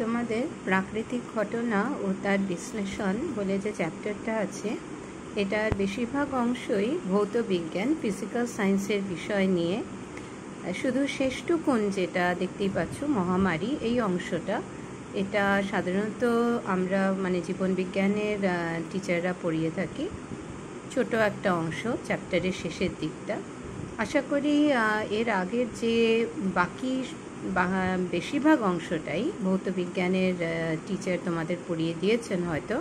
তোমাদের প্রাকৃতিক ঘটনা ও তার বিশ্লেষণ বলে যে চ্যাপ্টারটা আছে এটার বেশিরভাগ অংশই ভৌত বিজ্ঞান ফিজিক্যাল সায়েন্সের বিষয় নিয়ে শুধু শেষটুকুন যেটা দেখতেই পাচ্ছ মহামারী এই অংশটা এটা সাধারণত আমরা মানে জীবন বিজ্ঞানের টিচাররা পড়িয়ে থাকি ছোট একটা অংশ চ্যাপ্টারের শেষের দিকটা আশা করি এর আগের যে বাকি বেশিরভাগ অংশটাই ভৌত বিজ্ঞানের টিচার তোমাদের পড়িয়ে দিয়েছেন হয়তো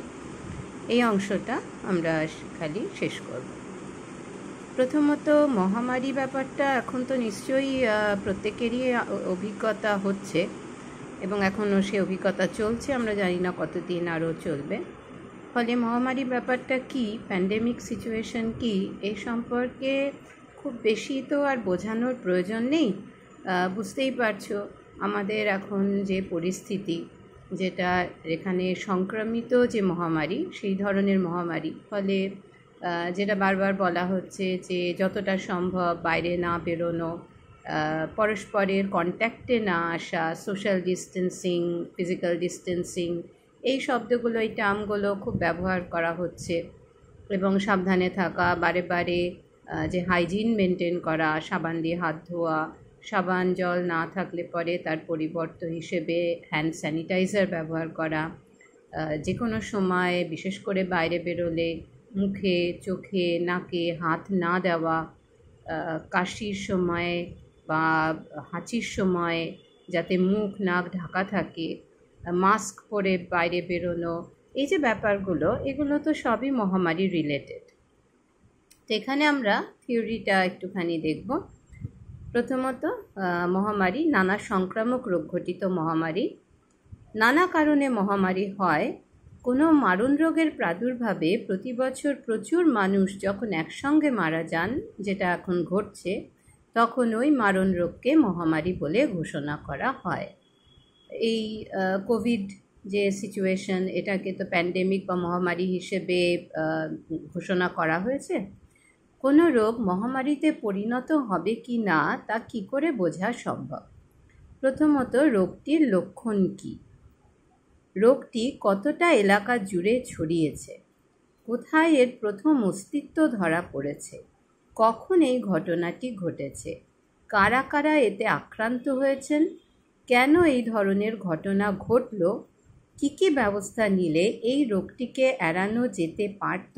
এই অংশটা আমরা খালি শেষ করব প্রথমত মহামারী ব্যাপারটা এখন তো নিশ্চয়ই প্রত্যেকেরই অভিজ্ঞতা হচ্ছে এবং এখনও সে অভিজ্ঞতা চলছে আমরা জানি না কতদিন আরও চলবে ফলে মহামারী ব্যাপারটা কি প্যান্ডেমিক সিচুয়েশন কি এই সম্পর্কে খুব বেশি তো আর বোঝানোর প্রয়োজন নেই বুঝতেই পারছো আমাদের এখন যে পরিস্থিতি যেটা এখানে সংক্রামিত যে মহামারী সেই ধরনের মহামারী ফলে যেটা বারবার বলা হচ্ছে যে যতটা সম্ভব বাইরে না বেরোনো পরস্পরের কন্ট্যাক্টে না আসা সোশ্যাল ডিস্টেন্সিং ফিজিক্যাল ডিস্টেন্সিং এই শব্দগুলো এই টার্মগুলো খুব ব্যবহার করা হচ্ছে এবং সাবধানে থাকা বারে বারে যে হাইজিন মেনটেন করা সাবান দিয়ে হাত ধোয়া সাবান জল না থাকলে পরে তার পরিবর্তন হিসেবে হ্যান্ড স্যানিটাইজার ব্যবহার করা যে কোনো সময় বিশেষ করে বাইরে বেরোলে মুখে চোখে নাকে হাত না দেওয়া কাশির সময়ে বা হাঁচির সময়ে যাতে মুখ নাক ঢাকা থাকে মাস্ক পরে বাইরে বেরোনো এই যে ব্যাপারগুলো এগুলো তো সবই মহামারি রিলেটেড তো এখানে আমরা থিওরিটা একটুখানি দেখব প্রথমত মহামারী নানা সংক্রামক রোগ ঘটিত মহামারী নানা কারণে মহামারী হয় কোনো মারণ রোগের প্রাদুর্ভাবে প্রতি বছর প্রচুর মানুষ যখন একসঙ্গে মারা যান যেটা এখন ঘটছে তখন ওই মারণ রোগকে মহামারী বলে ঘোষণা করা হয় এই কোভিড যে সিচুয়েশন এটাকে তো প্যান্ডেমিক বা মহামারী হিসেবে ঘোষণা করা হয়েছে কোনো রোগ মহামারীতে পরিণত হবে কি না তা কী করে বোঝা সম্ভব প্রথমত রোগটির লক্ষণ কী রোগটি কতটা এলাকা জুড়ে ছড়িয়েছে কোথায় এর প্রথম অস্তিত্ব ধরা পড়েছে কখন এই ঘটনাটি ঘটেছে কারা কারা এতে আক্রান্ত হয়েছেন কেন এই ধরনের ঘটনা ঘটল কী কী ব্যবস্থা নিলে এই রোগটিকে এড়ানো যেতে পারত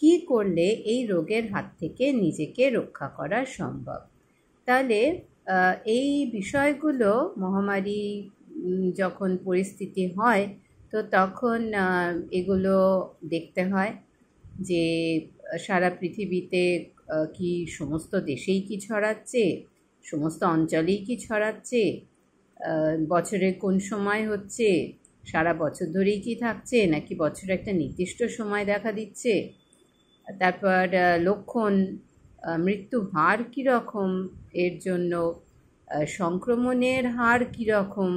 কি করলে এই রোগের হাত থেকে নিজেকে রক্ষা করা সম্ভব তাহলে এই বিষয়গুলো মহামারী যখন পরিস্থিতি হয় তো তখন এগুলো দেখতে হয় যে সারা পৃথিবীতে কি সমস্ত দেশেই কি ছড়াচ্ছে সমস্ত অঞ্চলেই কি ছড়াচ্ছে বছরের কোন সময় হচ্ছে সারা বছর ধরেই কি থাকছে নাকি বছরে একটা নির্দিষ্ট সময় দেখা দিচ্ছে তারপর লক্ষণ মৃত্যু হার কীরকম এর জন্য সংক্রমণের হার কীরকম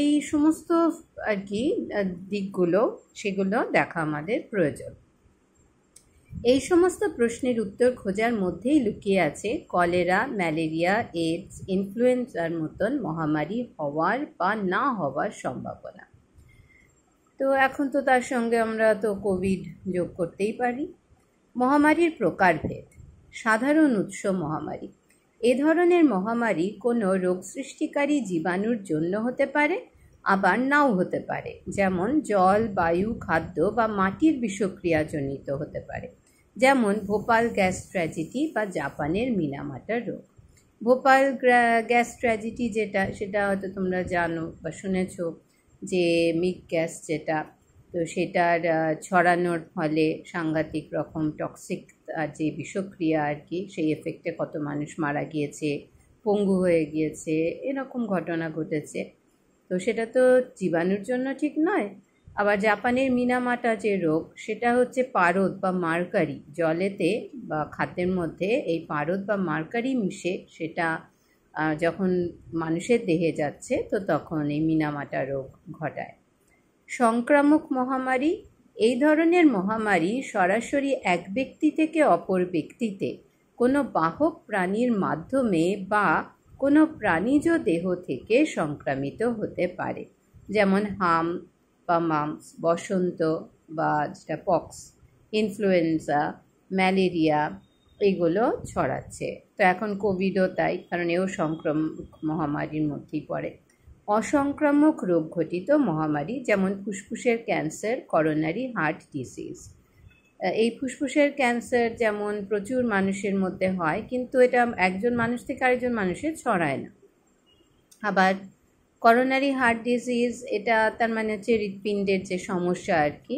এই সমস্ত আর কি দিকগুলো সেগুলো দেখা আমাদের প্রয়োজন এই সমস্ত প্রশ্নের উত্তর খোঁজার মধ্যেই লুকিয়ে আছে কলেরা ম্যালেরিয়া এইডস ইনফ্লুয়েঞ্জার মতন মহামারী হওয়ার বা না হওয়ার সম্ভাবনা তো এখন তো তার সঙ্গে আমরা তো কোভিড যোগ করতেই পারি মহামারীর প্রকারভেদ সাধারণ উৎস মহামারী এ ধরনের মহামারী কোনো রোগ সৃষ্টিকারী জীবাণুর জন্য হতে পারে আবার নাও হতে পারে যেমন জল বায়ু খাদ্য বা মাটির বিষক্রিয়াজনিত হতে পারে যেমন ভোপাল গ্যাস ট্র্যাজেডি বা জাপানের মিনামাটার রোগ ভোপাল গ্যাস ট্র্যাজেডি যেটা সেটা হয়তো তোমরা জানো বা শুনেছো যে মিক গ্যাস যেটা তো সেটার ছড়ানোর ফলে সাংঘাতিক রকম টক্সিক যে বিষক্রিয়া আর কি সেই এফেক্টে কত মানুষ মারা গিয়েছে পঙ্গু হয়ে গিয়েছে এরকম ঘটনা ঘটেছে তো সেটা তো জীবাণুর জন্য ঠিক নয় আবার জাপানের মিনামাটা যে রোগ সেটা হচ্ছে পারদ বা মার্কারি জলেতে বা খাদ্যের মধ্যে এই পারদ বা মার্কারি মিশে সেটা যখন মানুষের দেহে যাচ্ছে তো তখন এই মিনামাটা রোগ ঘটায় সংক্রামক মহামারী এই ধরনের মহামারী সরাসরি এক ব্যক্তি থেকে অপর ব্যক্তিতে কোনো বাহক প্রাণীর মাধ্যমে বা কোনো প্রাণীজ দেহ থেকে সংক্রামিত হতে পারে যেমন হাম বা মামস বসন্ত বা যেটা পক্স ইনফ্লুয়েঞ্জা ম্যালেরিয়া এগুলো ছড়াচ্ছে তো এখন কোভিডও তাই কারণ এও সংক্রম মহামারীর মধ্যেই পড়ে অসংক্রামক রোগ ঘটিত মহামারী যেমন ফুসফুসের ক্যান্সার করোনারি হার্ট ডিসিজ এই ফুসফুসের ক্যান্সার যেমন প্রচুর মানুষের মধ্যে হয় কিন্তু এটা একজন মানুষ থেকে আরেকজন মানুষের ছড়ায় না আবার করোনারি হার্ট ডিসিজ এটা তার মানে হচ্ছে হৃৎপিণ্ডের যে সমস্যা আর কি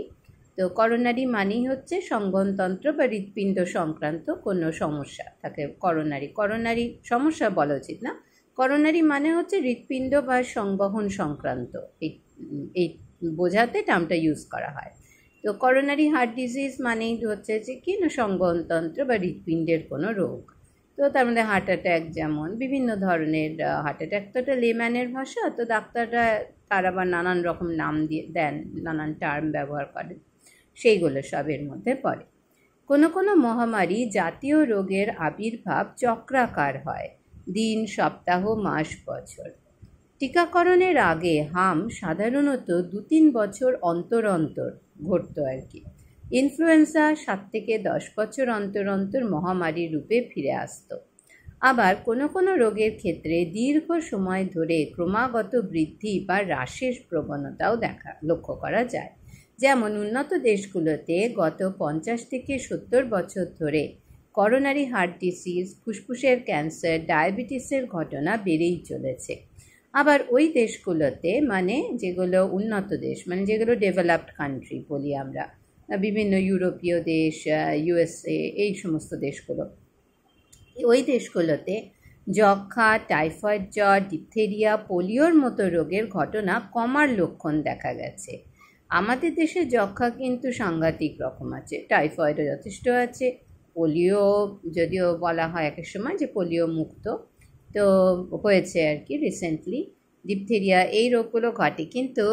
তো করোনারি মানেই হচ্ছে সঙ্গনতন্ত্র বা হৃৎপিণ্ড সংক্রান্ত কোনো সমস্যা থাকে করোনারি করোনারি সমস্যা বলা উচিত না করোনারি মানে হচ্ছে হৃৎপিণ্ড বা সংবহন সংক্রান্ত এই এই বোঝাতে টার্মটা ইউজ করা হয় তো করোনারি হার্ট ডিজিজ মানেই হচ্ছে যে কি না সংবহনতন্ত্র বা হৃৎপিণ্ডের কোনো রোগ তো তার মধ্যে হার্ট অ্যাট্যাক যেমন বিভিন্ন ধরনের হার্ট অ্যাট্যাক তো এটা লেম্যানের ভাষা তো ডাক্তাররা তারা আবার নানান রকম নাম দিয়ে দেন নানান টার্ম ব্যবহার করেন সেইগুলো সবের মধ্যে পড়ে কোনো কোনো মহামারী জাতীয় রোগের আবির্ভাব চক্রাকার হয় দিন সপ্তাহ মাস বছর টিকাকরণের আগে হাম সাধারণত দু তিন বছর অন্তর অন্তর ঘটত আর কি ইনফ্লুয়েঞ্জা সাত থেকে দশ বছর অন্তর অন্তর মহামারী রূপে ফিরে আসত আবার কোনো কোনো রোগের ক্ষেত্রে দীর্ঘ সময় ধরে ক্রমাগত বৃদ্ধি বা হ্রাসের প্রবণতাও দেখা লক্ষ্য করা যায় যেমন উন্নত দেশগুলোতে গত পঞ্চাশ থেকে সত্তর বছর ধরে করোনারি হার্ট ডিসিজ ফুসফুসের ক্যান্সার ডায়াবেটিসের ঘটনা বেড়েই চলেছে আবার ওই দেশগুলোতে মানে যেগুলো উন্নত দেশ মানে যেগুলো ডেভেলপড কান্ট্রি বলি আমরা বিভিন্ন ইউরোপীয় দেশ ইউএসএ এই সমস্ত দেশগুলো ওই দেশগুলোতে যক্ষা টাইফয়েড জ্বর ডিপথেরিয়া পোলিওর মতো রোগের ঘটনা কমার লক্ষণ দেখা গেছে আমাদের দেশে যক্ষা কিন্তু সাংঘাতিক রকম আছে টাইফয়েডও যথেষ্ট আছে পোলিও যদিও বলা হয় একের সময় যে পোলিও মুক্ত তো হয়েছে আর কি রিসেন্টলি ডিপথেরিয়া এই রোগগুলো ঘটে কিন্তু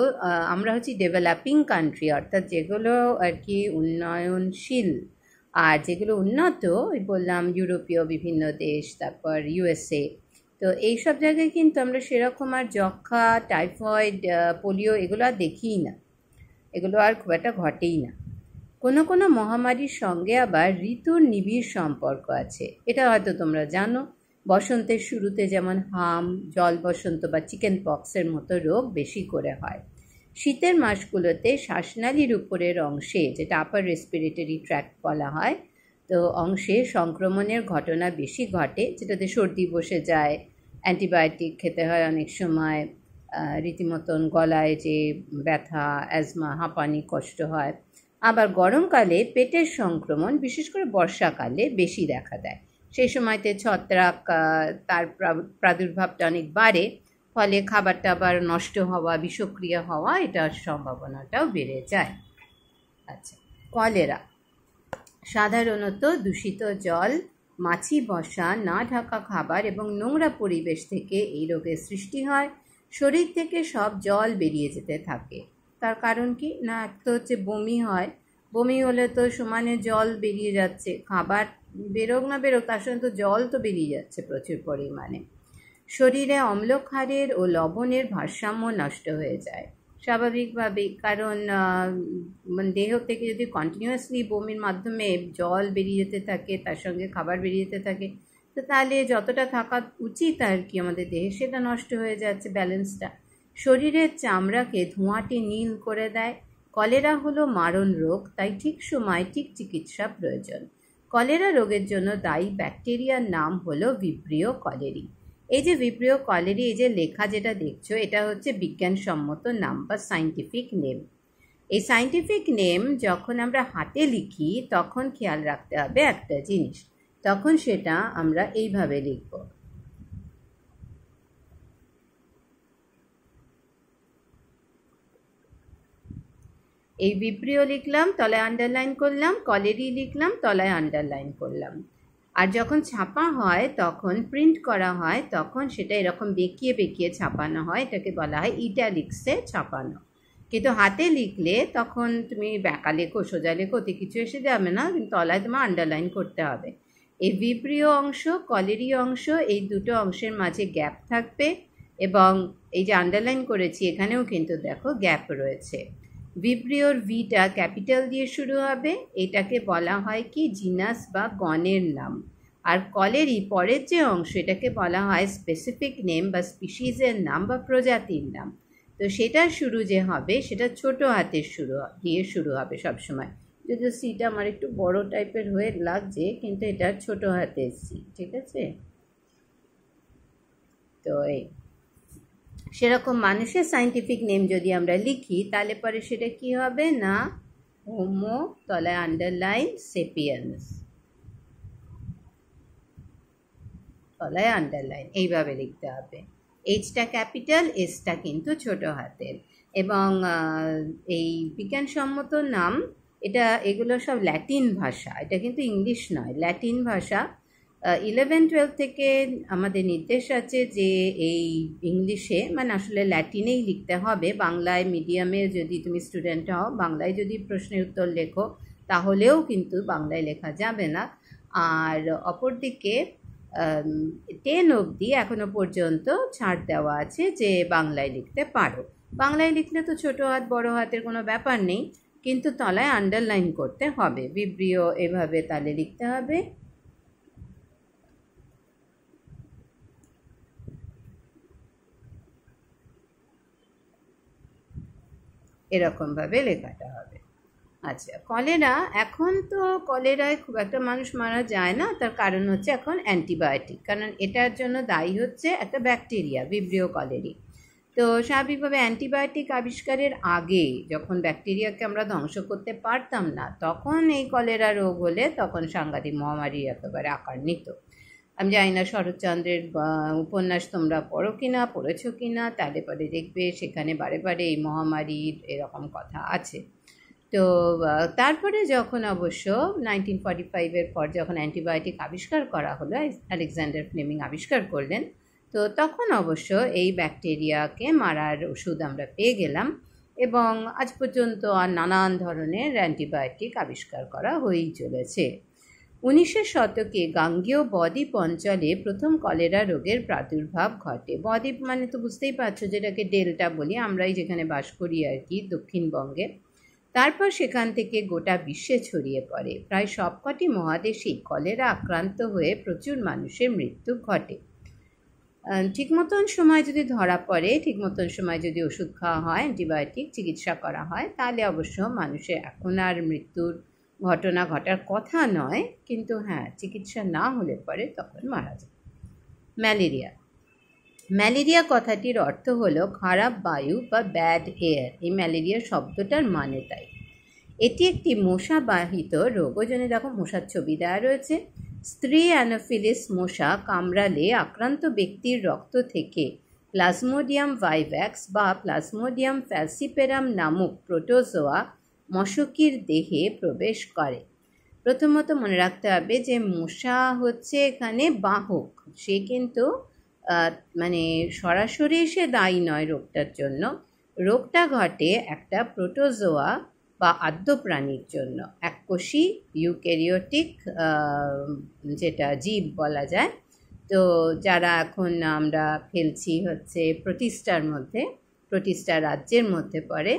আমরা হচ্ছি ডেভেলপিং কান্ট্রি অর্থাৎ যেগুলো আর কি উন্নয়নশীল আর যেগুলো উন্নত ওই বললাম ইউরোপীয় বিভিন্ন দেশ তারপর ইউএসএ তো এই সব জায়গায় কিন্তু আমরা সেরকম আর যক্ষা টাইফয়েড পোলিও এগুলো আর দেখিই না এগুলো আর খুব একটা ঘটেই না কোনো কোনো মহামারীর সঙ্গে আবার ঋতুর নিবিড় সম্পর্ক আছে এটা হয়তো তোমরা জানো বসন্তের শুরুতে যেমন হাম জল বসন্ত বা চিকেন পক্সের মতো রোগ বেশি করে হয় শীতের মাসগুলোতে শ্বাসনালীর উপরের অংশে যেটা আপার রেসপিরেটরি ট্র্যাক বলা হয় তো অংশে সংক্রমণের ঘটনা বেশি ঘটে যেটাতে সর্দি বসে যায় অ্যান্টিবায়োটিক খেতে হয় অনেক সময় রীতিমতন গলায় যে ব্যথা অ্যাজমা হাঁপানি কষ্ট হয় আবার গরমকালে পেটের সংক্রমণ বিশেষ করে বর্ষাকালে বেশি দেখা দেয় সেই সময়তে ছত্রাক তার প্রাদুর্ভাবটা অনেক বাড়ে ফলে খাবার টাবার নষ্ট হওয়া বিষক্রিয়া হওয়া এটার সম্ভাবনাটাও বেড়ে যায় আচ্ছা কলেরা সাধারণত দূষিত জল মাছি বসা না ঢাকা খাবার এবং নোংরা পরিবেশ থেকে এই রোগের সৃষ্টি হয় শরীর থেকে সব জল বেরিয়ে যেতে থাকে তার কারণ কি না এক তো হচ্ছে বমি হয় বমি হলে তো সমানে জল বেরিয়ে যাচ্ছে খাবার বেরোক না বেরোক তার সঙ্গে তো জল তো বেরিয়ে যাচ্ছে প্রচুর পরিমাণে শরীরে অম্লক্ষারের ও লবণের ভারসাম্য নষ্ট হয়ে যায় স্বাভাবিকভাবেই কারণ মানে দেহ থেকে যদি কন্টিনিউয়াসলি বমির মাধ্যমে জল বেরিয়ে যেতে থাকে তার সঙ্গে খাবার বেরিয়ে যেতে থাকে তো তাহলে যতটা থাকা উচিত আর কি আমাদের দেহে সেটা নষ্ট হয়ে যাচ্ছে ব্যালেন্সটা শরীরের চামড়াকে ধোঁয়াটি নীল করে দেয় কলেরা হলো মারণ রোগ তাই ঠিক সময় ঠিক চিকিৎসা প্রয়োজন কলেরা রোগের জন্য দায়ী ব্যাকটেরিয়ার নাম হলো ভিব্রিও কলেরি এই যে ভিব্রিও কলেরি এই যে লেখা যেটা দেখছো এটা হচ্ছে বিজ্ঞানসম্মত নাম বা সাইন্টিফিক নেম এই সাইন্টিফিক নেম যখন আমরা হাতে লিখি তখন খেয়াল রাখতে হবে একটা জিনিস তখন সেটা আমরা এইভাবে লিখব এই বিপ্রিয় লিখলাম তলায় আন্ডারলাইন করলাম কলেরই লিখলাম তলায় আন্ডারলাইন করলাম আর যখন ছাপা হয় তখন প্রিন্ট করা হয় তখন সেটা এরকম বেঁকিয়ে বেঁকিয়ে ছাপানো হয় এটাকে বলা হয় ইটালিক্সে ছাপানো কিন্তু হাতে লিখলে তখন তুমি ব্যাঁকা লেখো সোজা লেখো ওতে কিছু এসে যাবে না কিন্তু তলায় তোমার আন্ডারলাইন করতে হবে এই বিপ্রিয় অংশ কলেরীয় অংশ এই দুটো অংশের মাঝে গ্যাপ থাকবে এবং এই যে আন্ডারলাইন করেছি এখানেও কিন্তু দেখো গ্যাপ রয়েছে বিপ্রিয়র ভিটা ক্যাপিটাল দিয়ে শুরু হবে এটাকে বলা হয় কি জিনাস বা গণের নাম আর কলেরই পরের যে অংশ এটাকে বলা হয় স্পেসিফিক নেম বা স্পিসিজের নাম বা প্রজাতির নাম তো সেটা শুরু যে হবে সেটা ছোট হাতের শুরু দিয়ে শুরু হবে সবসময় যদিও সিটা আমার একটু বড় টাইপের হয়ে লাগছে কিন্তু এটা ছোট হাতের সি ঠিক আছে তো এই সেরকম মানুষের সাইন্টিফিক নেম যদি আমরা লিখি তাহলে পরে সেটা কি হবে না হোমো তলায় আন্ডারলাইন সেপিয়ান্স তলায় আন্ডারলাইন এইভাবে লিখতে হবে এইচটা ক্যাপিটাল এসটা কিন্তু ছোট হাতের এবং এই বিজ্ঞানসম্মত নাম এটা এগুলো সব ল্যাটিন ভাষা এটা কিন্তু ইংলিশ নয় ল্যাটিন ভাষা ইলেভেন টুয়েলভ থেকে আমাদের নির্দেশ আছে যে এই ইংলিশে মানে আসলে ল্যাটিনেই লিখতে হবে বাংলায় মিডিয়ামে যদি তুমি স্টুডেন্ট হও বাংলায় যদি প্রশ্নের উত্তর লেখো তাহলেও কিন্তু বাংলায় লেখা যাবে না আর অপরদিকে টেন অবধি এখনও পর্যন্ত ছাড় দেওয়া আছে যে বাংলায় লিখতে পারো বাংলায় লিখলে তো ছোটো হাত বড় হাতের কোনো ব্যাপার নেই কিন্তু তলায় আন্ডারলাইন করতে হবে বিব্রিয় এভাবে তালে লিখতে হবে এরকমভাবে লেখাটা হবে আচ্ছা কলেরা এখন তো কলেরায় খুব একটা মানুষ মারা যায় না তার কারণ হচ্ছে এখন অ্যান্টিবায়োটিক কারণ এটার জন্য দায়ী হচ্ছে একটা ব্যাকটেরিয়া বিব্রিয় কলেরি তো স্বাভাবিকভাবে অ্যান্টিবায়োটিক আবিষ্কারের আগে যখন ব্যাকটেরিয়াকে আমরা ধ্বংস করতে পারতাম না তখন এই কলেরা রোগ হলে তখন সাংঘাতিক মহামারী একেবারে আকার নিত আমি জানি না শরৎচন্দ্রের উপন্যাস তোমরা পড়ো কি না পড়েছো কি না তাহলে পরে দেখবে সেখানে বারে বারে এই মহামারীর এরকম কথা আছে তো তারপরে যখন অবশ্য নাইনটিন ফর্টি ফাইভের পর যখন অ্যান্টিবায়োটিক আবিষ্কার করা হলো আলেকজান্ডার ফ্লেমিং আবিষ্কার করলেন তো তখন অবশ্য এই ব্যাকটেরিয়াকে মারার ওষুধ আমরা পেয়ে গেলাম এবং আজ পর্যন্ত আর নানান ধরনের অ্যান্টিবায়োটিক আবিষ্কার করা হয়েই চলেছে উনিশে শতকে গাঙ্গীয় বদ্বীপ অঞ্চলে প্রথম কলেরা রোগের প্রাদুর্ভাব ঘটে বদ্বীপ মানে তো বুঝতেই পারছো যেটাকে ডেল্টা বলি আমরাই যেখানে বাস করি আর কি দক্ষিণবঙ্গে তারপর সেখান থেকে গোটা বিশ্বে ছড়িয়ে পড়ে প্রায় সবকটি মহাদেশেই কলেরা আক্রান্ত হয়ে প্রচুর মানুষের মৃত্যু ঘটে ঠিক মতন সময় যদি ধরা পড়ে ঠিক মতন সময় যদি ওষুধ খাওয়া হয় অ্যান্টিবায়োটিক চিকিৎসা করা হয় তাহলে অবশ্য মানুষের এখন আর মৃত্যুর ঘটনা ঘটার কথা নয় কিন্তু হ্যাঁ চিকিৎসা না হলে পরে তখন মারা যায় ম্যালেরিয়া ম্যালেরিয়া কথাটির অর্থ হলো খারাপ বায়ু বা ব্যাড এয়ার এই ম্যালেরিয়া শব্দটার মানে তাই এটি একটি মশাবাহিত রোগ ওই জন্য দেখো মশার ছবি দেওয়া রয়েছে স্ত্রী অ্যানোফিলিস মশা কামড়ালে আক্রান্ত ব্যক্তির রক্ত থেকে প্লাজমোডিয়াম ভাইভ্যাক্স বা প্লাজমোডিয়াম ফ্যালসিপেরাম নামক প্রোটোজোয়া মশকির দেহে প্রবেশ করে প্রথমত মনে রাখতে হবে যে মশা হচ্ছে এখানে বাহক সে কিন্তু মানে সরাসরি সে দায়ী নয় রোগটার জন্য রোগটা ঘটে একটা প্রোটোজোয়া বা আদ্য প্রাণীর জন্য এককোষী ইউকেরিওটিক যেটা জীব বলা যায় তো যারা এখন আমরা ফেলছি হচ্ছে প্রতিষ্ঠার মধ্যে প্রতিষ্ঠা রাজ্যের মধ্যে পড়ে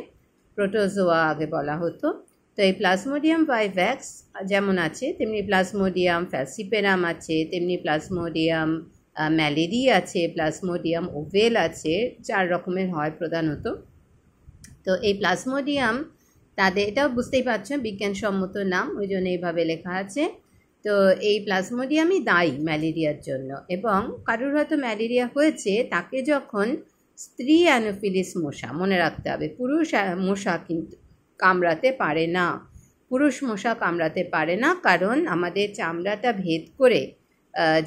প্রোটোজোয়া আগে বলা হতো তো এই প্লাজমোডিয়াম ভাইভ্যাক্স যেমন আছে তেমনি প্লাজমোডিয়াম ফ্যাসিপেরাম আছে তেমনি প্লাজমোডিয়াম ম্যালেরি আছে প্লাজমোডিয়াম ওভেল আছে চার রকমের হয় প্রধানত তো এই প্লাজমোডিয়াম তাদের এটাও বুঝতেই পারছেন বিজ্ঞানসম্মত নাম ওই জন্য এইভাবে লেখা আছে তো এই প্লাজমোডিয়ামই দায়ী ম্যালেরিয়ার জন্য এবং কারুর হয়তো ম্যালেরিয়া হয়েছে তাকে যখন স্ত্রী অ্যানোফিলিস মশা মনে রাখতে হবে পুরুষ মশা কিন্তু কামড়াতে পারে না পুরুষ মশা কামড়াতে পারে না কারণ আমাদের চামড়াটা ভেদ করে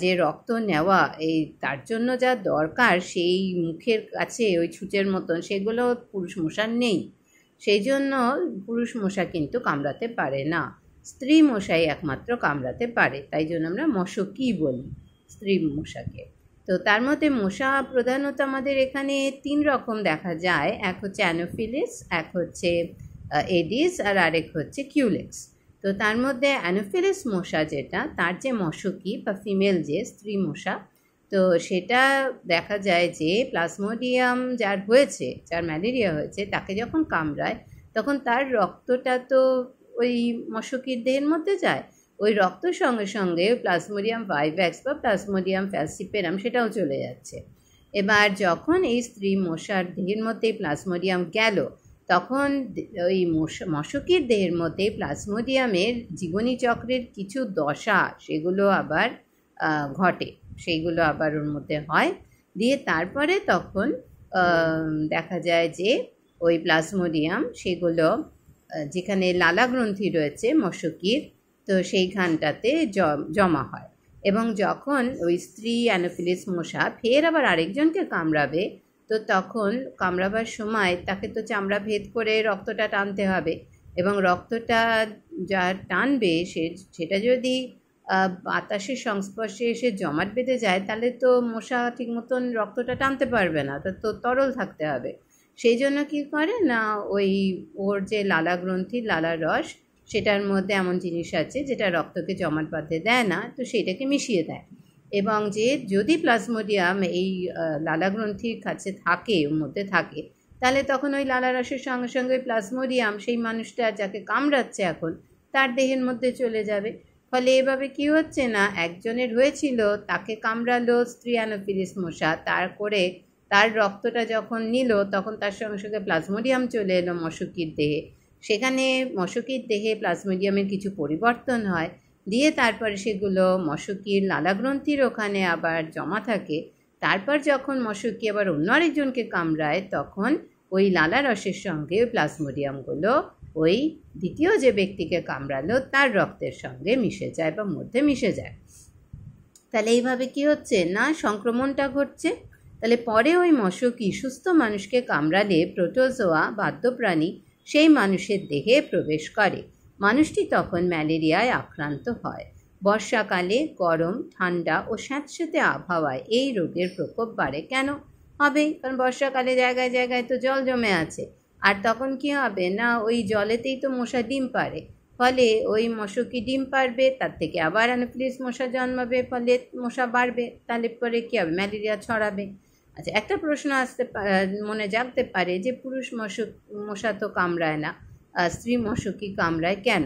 যে রক্ত নেওয়া এই তার জন্য যা দরকার সেই মুখের কাছে ওই ছুঁচের মতন সেগুলো পুরুষ মশার নেই সেই জন্য পুরুষ মশা কিন্তু কামড়াতে পারে না স্ত্রী মশাই একমাত্র কামড়াতে পারে তাই জন্য আমরা মশকই বলি স্ত্রী মশাকে তো তার মধ্যে মশা প্রধানত আমাদের এখানে তিন রকম দেখা যায় এক হচ্ছে অ্যানোফিলিস এক হচ্ছে এডিস আর আরেক হচ্ছে কিউলেক্স তো তার মধ্যে অ্যানোফিলিস মশা যেটা তার যে মশকি বা ফিমেল যে স্ত্রী মশা তো সেটা দেখা যায় যে প্লাজমোডিয়াম যার হয়েছে যার ম্যালেরিয়া হয়েছে তাকে যখন কামড়ায় তখন তার রক্তটা তো ওই মশকির দেহের মধ্যে যায় ওই রক্ত সঙ্গে সঙ্গে প্লাজমোডিয়াম ভাইভ্যাক্স বা প্লাজমোডিয়াম ফ্যালসিপেরাম সেটাও চলে যাচ্ছে এবার যখন এই স্ত্রী মশার দেহের মধ্যে প্লাজমোডিয়াম গেল তখন ওই মশকির দেহের মধ্যে প্লাজমোডিয়ামের জীবনী চক্রের কিছু দশা সেগুলো আবার ঘটে সেইগুলো আবার ওর মধ্যে হয় দিয়ে তারপরে তখন দেখা যায় যে ওই প্লাজমোডিয়াম সেগুলো যেখানে লালা গ্রন্থি রয়েছে মশকির তো সেইখানটাতে জমা হয় এবং যখন ওই স্ত্রী অ্যানোফিলিস মশা ফের আবার আরেকজনকে কামড়াবে তো তখন কামড়াবার সময় তাকে তো চামড়া ভেদ করে রক্তটা টানতে হবে এবং রক্তটা যা টানবে সে সেটা যদি বাতাসের সংস্পর্শে এসে জমাট বেঁধে যায় তাহলে তো মশা ঠিক মতন রক্তটা টানতে পারবে না তা তো তরল থাকতে হবে সেই জন্য কী করে না ওই ওর যে লালা গ্রন্থি লালা রস সেটার মধ্যে এমন জিনিস আছে যেটা রক্তকে জমাট বাঁধতে দেয় না তো সেটাকে মিশিয়ে দেয় এবং যে যদি প্লাজমোডিয়াম এই লালা গ্রন্থির কাছে থাকে ওর মধ্যে থাকে তাহলে তখন ওই লালা রসের সঙ্গে সঙ্গে প্লাজমোডিয়াম সেই মানুষটা যাকে কামড়াচ্ছে এখন তার দেহের মধ্যে চলে যাবে ফলে এভাবে কি হচ্ছে না একজনের হয়েছিল তাকে কামড়ালো স্ত্রিয়ানোফিলিস মশা তার করে তার রক্তটা যখন নিল তখন তার সঙ্গে সঙ্গে প্লাজমোডিয়াম চলে এলো মশকির দেহে সেখানে মশকির দেহে প্লাজমোডিয়ামের কিছু পরিবর্তন হয় দিয়ে তারপরে সেগুলো মশকির লালাগ্রন্থির ওখানে আবার জমা থাকে তারপর যখন মশকি আবার অন্য আরেকজনকে কামড়ায় তখন ওই লালা রসের সঙ্গে প্লাজমোডিয়ামগুলো ওই দ্বিতীয় যে ব্যক্তিকে কামড়ালো তার রক্তের সঙ্গে মিশে যায় বা মধ্যে মিশে যায় তাহলে এইভাবে কি হচ্ছে না সংক্রমণটা ঘটছে তাহলে পরে ওই মশকি সুস্থ মানুষকে কামড়ালে প্রোটোজোয়া বাদ্যপ্রাণী সেই মানুষের দেহে প্রবেশ করে মানুষটি তখন ম্যালেরিয়ায় আক্রান্ত হয় বর্ষাকালে গরম ঠান্ডা ও স্যাঁতস্যাঁতে আবহাওয়ায় এই রোগের প্রকোপ বাড়ে কেন হবেই কারণ বর্ষাকালে জায়গায় জায়গায় তো জল জমে আছে আর তখন কি হবে না ওই জলেতেই তো মশা ডিম পারে ফলে ওই মশকি ডিম পারবে তার থেকে আবার অ্যানোফিলিস মশা জন্মাবে ফলে মশা বাড়বে তাহলে পরে কী হবে ম্যালেরিয়া ছড়াবে আচ্ছা একটা প্রশ্ন আসতে মনে জাগতে পারে যে পুরুষ মশক মশা তো কামড়ায় না স্ত্রী মশকি কামড়ায় কেন